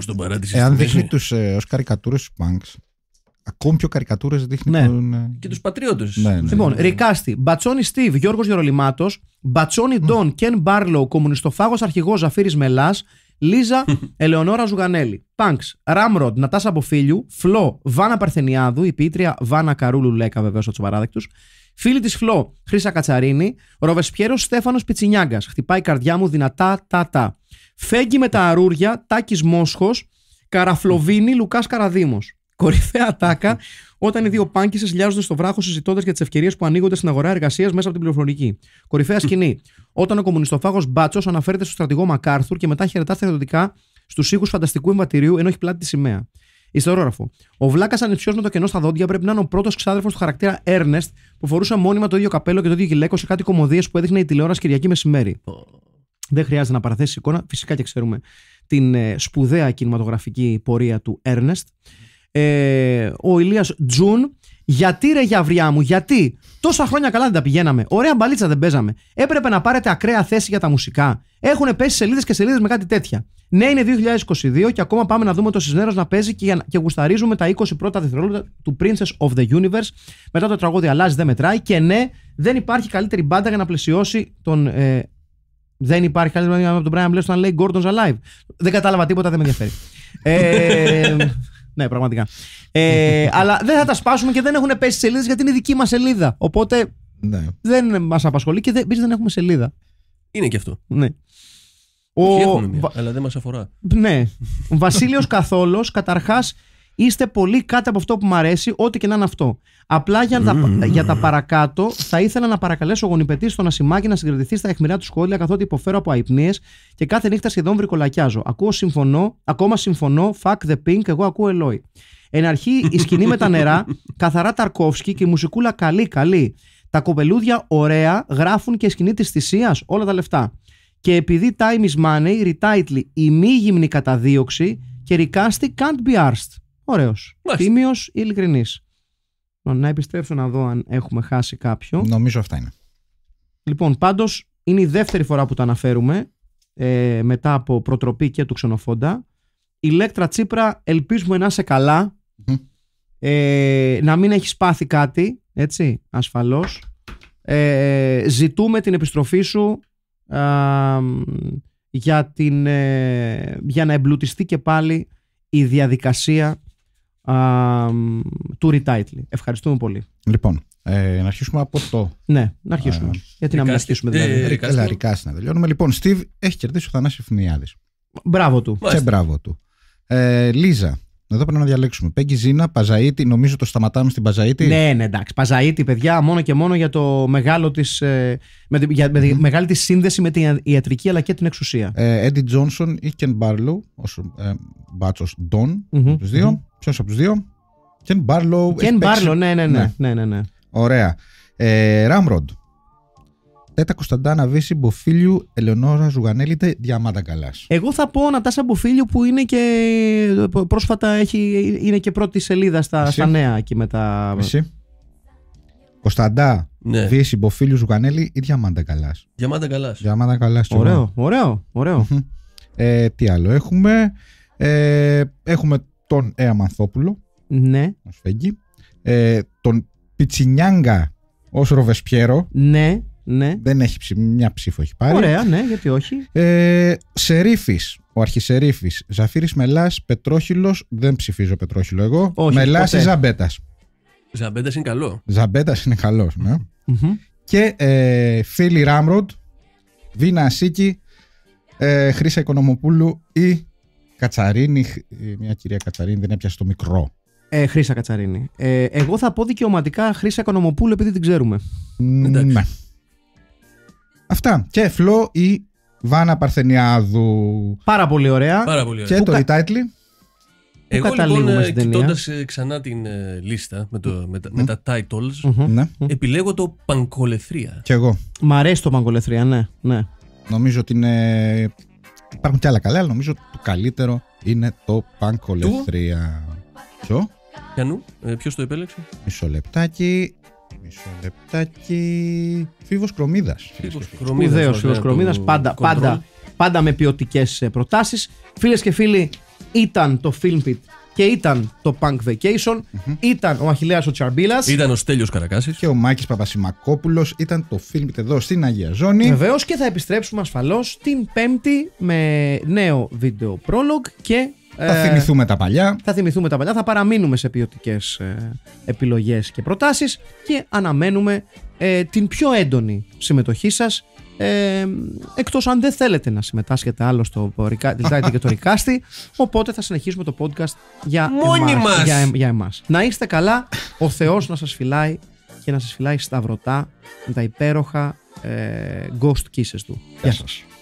ε, δείχνει του ω καρικατούρε του Ακόμη πιο καρικατούρες δείχνει ναι. τον. Ε, Και τους πατριώτες. Ναι, ναι, λοιπόν, ναι, Ρικάστη, Μπατσόνι Στίβ, Γιώργος Γερολιμάτος, Μπατσόνι Ντόν, Κεν Μπάρλο, Κομμουνιστοφάγος Αρχηγός Ζαφίρη Μελάς, Λίζα Ελεονόρα Ζουγανέλη, Πάνξ, Ράμροντ, Νατάσα Αποφίλιου, Φλό, Βάνα Παρθενιάδου, η ποιήτρια Βάνα Καρούλου Λέκα βεβαίως ο Τσοπαράδεκτου, φίλη της Φλό, Χρήσα Κατσαρίνη, Ροβεσπιέρος Στέφανος Πιτσινιάγκας, χτυπάει η καρδιά μου δυνατά τα τα. Φέγγι με τα αρούρια, Τάκης Μόσχος, Καραφλοβίνη Λουκάς Καραδήμο κορυφαία ατάκα όταν οι δύο πάνκοι σας λιάζονται στο βράχο συζητώντας για τις ευκαιρίες που ανοίγονται στην αγορά εργασίας μέσα από την πληροφορική. Κορυφαία σκηνή. Όταν ο κομμουνιστοφάγος Μπάτσος αναφέρεται στο στρατηγό Μακάρθουρ και μετά χαιρετά στρατιωτικά στου οίκου φανταστικού εμβατηρίου ενώ έχει πλάτη τη σημαία. Ιστερόγραφο. Ο Βλάκας ανεψιός με το κενό στα δόντια πρέπει να είναι ο πρώτος ξάδερφος του χαρακτήρα Έρνεστ που φορούσε μόνιμα το ίδιο καπέλο και το ίδιο γυλαίκο σε κάτι κομμωδίες που έδειχνε η τηλεόραση Κυριακή μεσημέρι. Δεν χρειάζεται να παραθέσει εικόνα, φυσικά και ξέρουμε την ε, σπουδαία κινηματογραφική πορεία του Έρνεστ ε, ο Ηλίας Τζουν. Γιατί ρε αυριά μου, γιατί τόσα χρόνια καλά δεν τα πηγαίναμε. Ωραία μπαλίτσα δεν παίζαμε. Έπρεπε να πάρετε ακραία θέση για τα μουσικά. Έχουν πέσει σελίδες και σελίδες με κάτι τέτοια. Ναι, είναι 2022 και ακόμα πάμε να δούμε το Σισνέρο να παίζει και, και γουσταρίζουμε τα 20 πρώτα δευτερόλεπτα του Princess of the Universe. Μετά το τραγούδι αλλάζει, δεν μετράει. Και ναι, δεν υπάρχει καλύτερη μπάντα για να πλαισιώσει τον. Ε, δεν υπάρχει καλύτερη μπάντα από τον Brian Blessed λέει Gordon's Δεν κατάλαβα τίποτα, δεν με ενδιαφέρει. ε, ναι, πραγματικά. Ε, αλλά δεν θα τα σπάσουμε και δεν έχουν πέσει σελίδες γιατί είναι δική μας σελίδα. Οπότε ναι. δεν μας απασχολεί και δεν, δεν έχουμε σελίδα. Είναι και αυτό. Ναι. Ο... Έχουμε αλλά δεν μας αφορά. Ναι. Βασίλειος Καθόλος, καταρχάς, είστε πολύ κάτω από αυτό που μου αρέσει, ό,τι και να είναι αυτό. Απλά για, τα, για τα παρακάτω, θα ήθελα να παρακαλέσω γονιπετή στο να σημάγει να συγκρατηθεί στα αιχμηρά του σχόλια, καθότι υποφέρω από αϊπνίες και κάθε νύχτα σχεδόν βρικολακιάζω. Ακούω συμφωνώ, ακόμα συμφωνώ, fuck the pink, εγώ ακούω Ελόι. Εν αρχή η σκηνή με τα νερά, καθαρά Ταρκόφσκι και η μουσικούλα καλή, καλή. Τα κοπελούδια ωραία γράφουν και σκηνή της θυσίας, όλα τα λεφτά. Και επειδή time is money, retitle η μη γυμνή καταδίωξη και recasting can't be arsed. Ωραίος. Τίμιος, ειλικρινής. Λοιπόν, να επιστρέψω να δω αν έχουμε χάσει κάποιο. Νομίζω αυτά είναι. Λοιπόν, πάντως είναι η δεύτερη φορά που τα αναφέρουμε ε, μετά από προτροπή και του ξενοφόντα. Ηλέκτρα Τσίπρα, ελπίζουμε να είσαι ε, να μην έχεις πάθει κάτι, έτσι, ασφαλώς. Ε, ζητούμε την επιστροφή σου για, την, ε, για να εμπλουτιστεί και πάλι η διαδικασία του retitle. Ευχαριστούμε πολύ. Λοιπόν, ε, να αρχίσουμε από το. Ναι, να αρχίσουμε. Γιατί να μην αρχίσουμε δηλαδή. Ελά, να τελειώνουμε. Λοιπόν, Steve έχει κερδίσει ο Θανάσης Φνιάδης. Μπράβο του. Και μπράβο του. Ε, Λίζα, εδώ πρέπει να διαλέξουμε. Πέγγι Ζήνα, Παζαίτη, νομίζω το σταματάμε στην Παζαίτη. Ναι, ναι, εντάξει. Παζαίτη, παιδιά, μόνο και μόνο για το μεγάλο της, ε, με, για, μεγάλη της σύνδεση με την ιατρική αλλά και την εξουσία. Έντι Τζόνσον ή Κεν Μπάρλου, μπάτσο Ντόν, Ποιος από τους δύο. Κεν Μπάρλο. Κεν ναι, ναι, ναι. Ωραία. Ε, Ράμροντ. Τέτα Κωνσταντάνα Βύση Μποφίλιου Ελεονόρα Ζουγανέλη διαμάντα Καλάς. Εγώ θα πω Νατάσα Μποφίλιου που είναι και πρόσφατα έχει, είναι και πρώτη σελίδα στα, στα νέα εκεί μετά. Εσύ. Κωνσταντά ναι. Βύση Μποφίλιου Ζουγανέλη ή Διαμάντα Καλάς. Διαμάντα Καλάς. Διαμάντα Καλάς. Ωραίο, ωραίο, ωραίο. ε, τι άλλο έχουμε. Ε, έχουμε τον Έα Ναι. Ε, τον Πιτσινιάγκα ως Ροβεσπιέρο. Ναι. Ναι. Δεν έχει μια ψήφο έχει πάρει. Ωραία, ναι, γιατί όχι. Ε, ο αρχισερίφης, Ζαφύρης μελάς Πετρόχυλος, δεν ψηφίζω Πετρόχυλο εγώ, Μελά Μελάς ή Ζαμπέτας. Ζαμπέτας είναι καλό. Ζαμπέτας είναι καλός. ναι. mm Και ε, Φίλη Ράμροντ, Βίνα Ασίκη, ε, Χρύσα Οικονομοπούλου ή Κατσαρίνη, ε, μια κυρία Κατσαρίνη δεν έπιασε το μικρό. Ε, Χρύσα Κατσαρίνη. Ε, εγώ θα πω δικαιωματικά χρήσα Οικονομοπούλου επειδή την ξέρουμε. Ναι. Αυτά. Και Φλό η Βάνα Παρθενιάδου. Πάρα πολύ ωραία. Πάρα πολύ ωραία. Και Που το κα... retitle. Εγώ λοιπόν ε, κοιτώντας ε, ξανά την ε, λίστα με, το, με, τα, mm. titles ναι. επιλέγω το Πανκολεθρία. Κι εγώ. Μ' αρέσει το Πανκολεθρία, ναι. ναι. Νομίζω ότι είναι... Υπάρχουν και άλλα καλά, αλλά νομίζω ότι το καλύτερο είναι το Πανκολεθρία. Ποιο? ποιος το επέλεξε. Μισό λεπτάκι. Μισό λεπτάκι. Φίβος Κρομίδας. Σπουδαίο Φίβος Κρομίδας. Πάντα, πάντα, πάντα με ποιοτικές ε, προτάσεις. Φίλες και φίλοι, ήταν το Filmpit και ήταν το Punk Vacation. Ήταν ο Αχηλέα ο Τσαρμπίλας. Ήταν ο Στέλιος Καρακάσης. Και ο Μάκης Παπασημακόπουλος. Ήταν το Filmpit εδώ στην Αγία Ζώνη. Βεβαίως και θα επιστρέψουμε ασφαλώς την Πέμπτη με νέο βίντεο πρόλογ και θα ε, θυμηθούμε τα παλιά. Θα θυμηθούμε τα παλιά. Θα παραμείνουμε σε ποιοτικές ε, επιλογές και προτάσεις και αναμένουμε ε, την πιο έντονη συμμετοχή σας. Ε, εκτός αν δεν θέλετε να συμμετάσχετε άλλο στο Ρικάστη και το Ρικάστη οπότε θα συνεχίσουμε το podcast για, εμά. εμάς, για, για εμάς να είστε καλά, ο Θεός να σας φυλάει και να σας φυλάει σταυρωτά με τα υπέροχα ghost kisses του Γεια σας.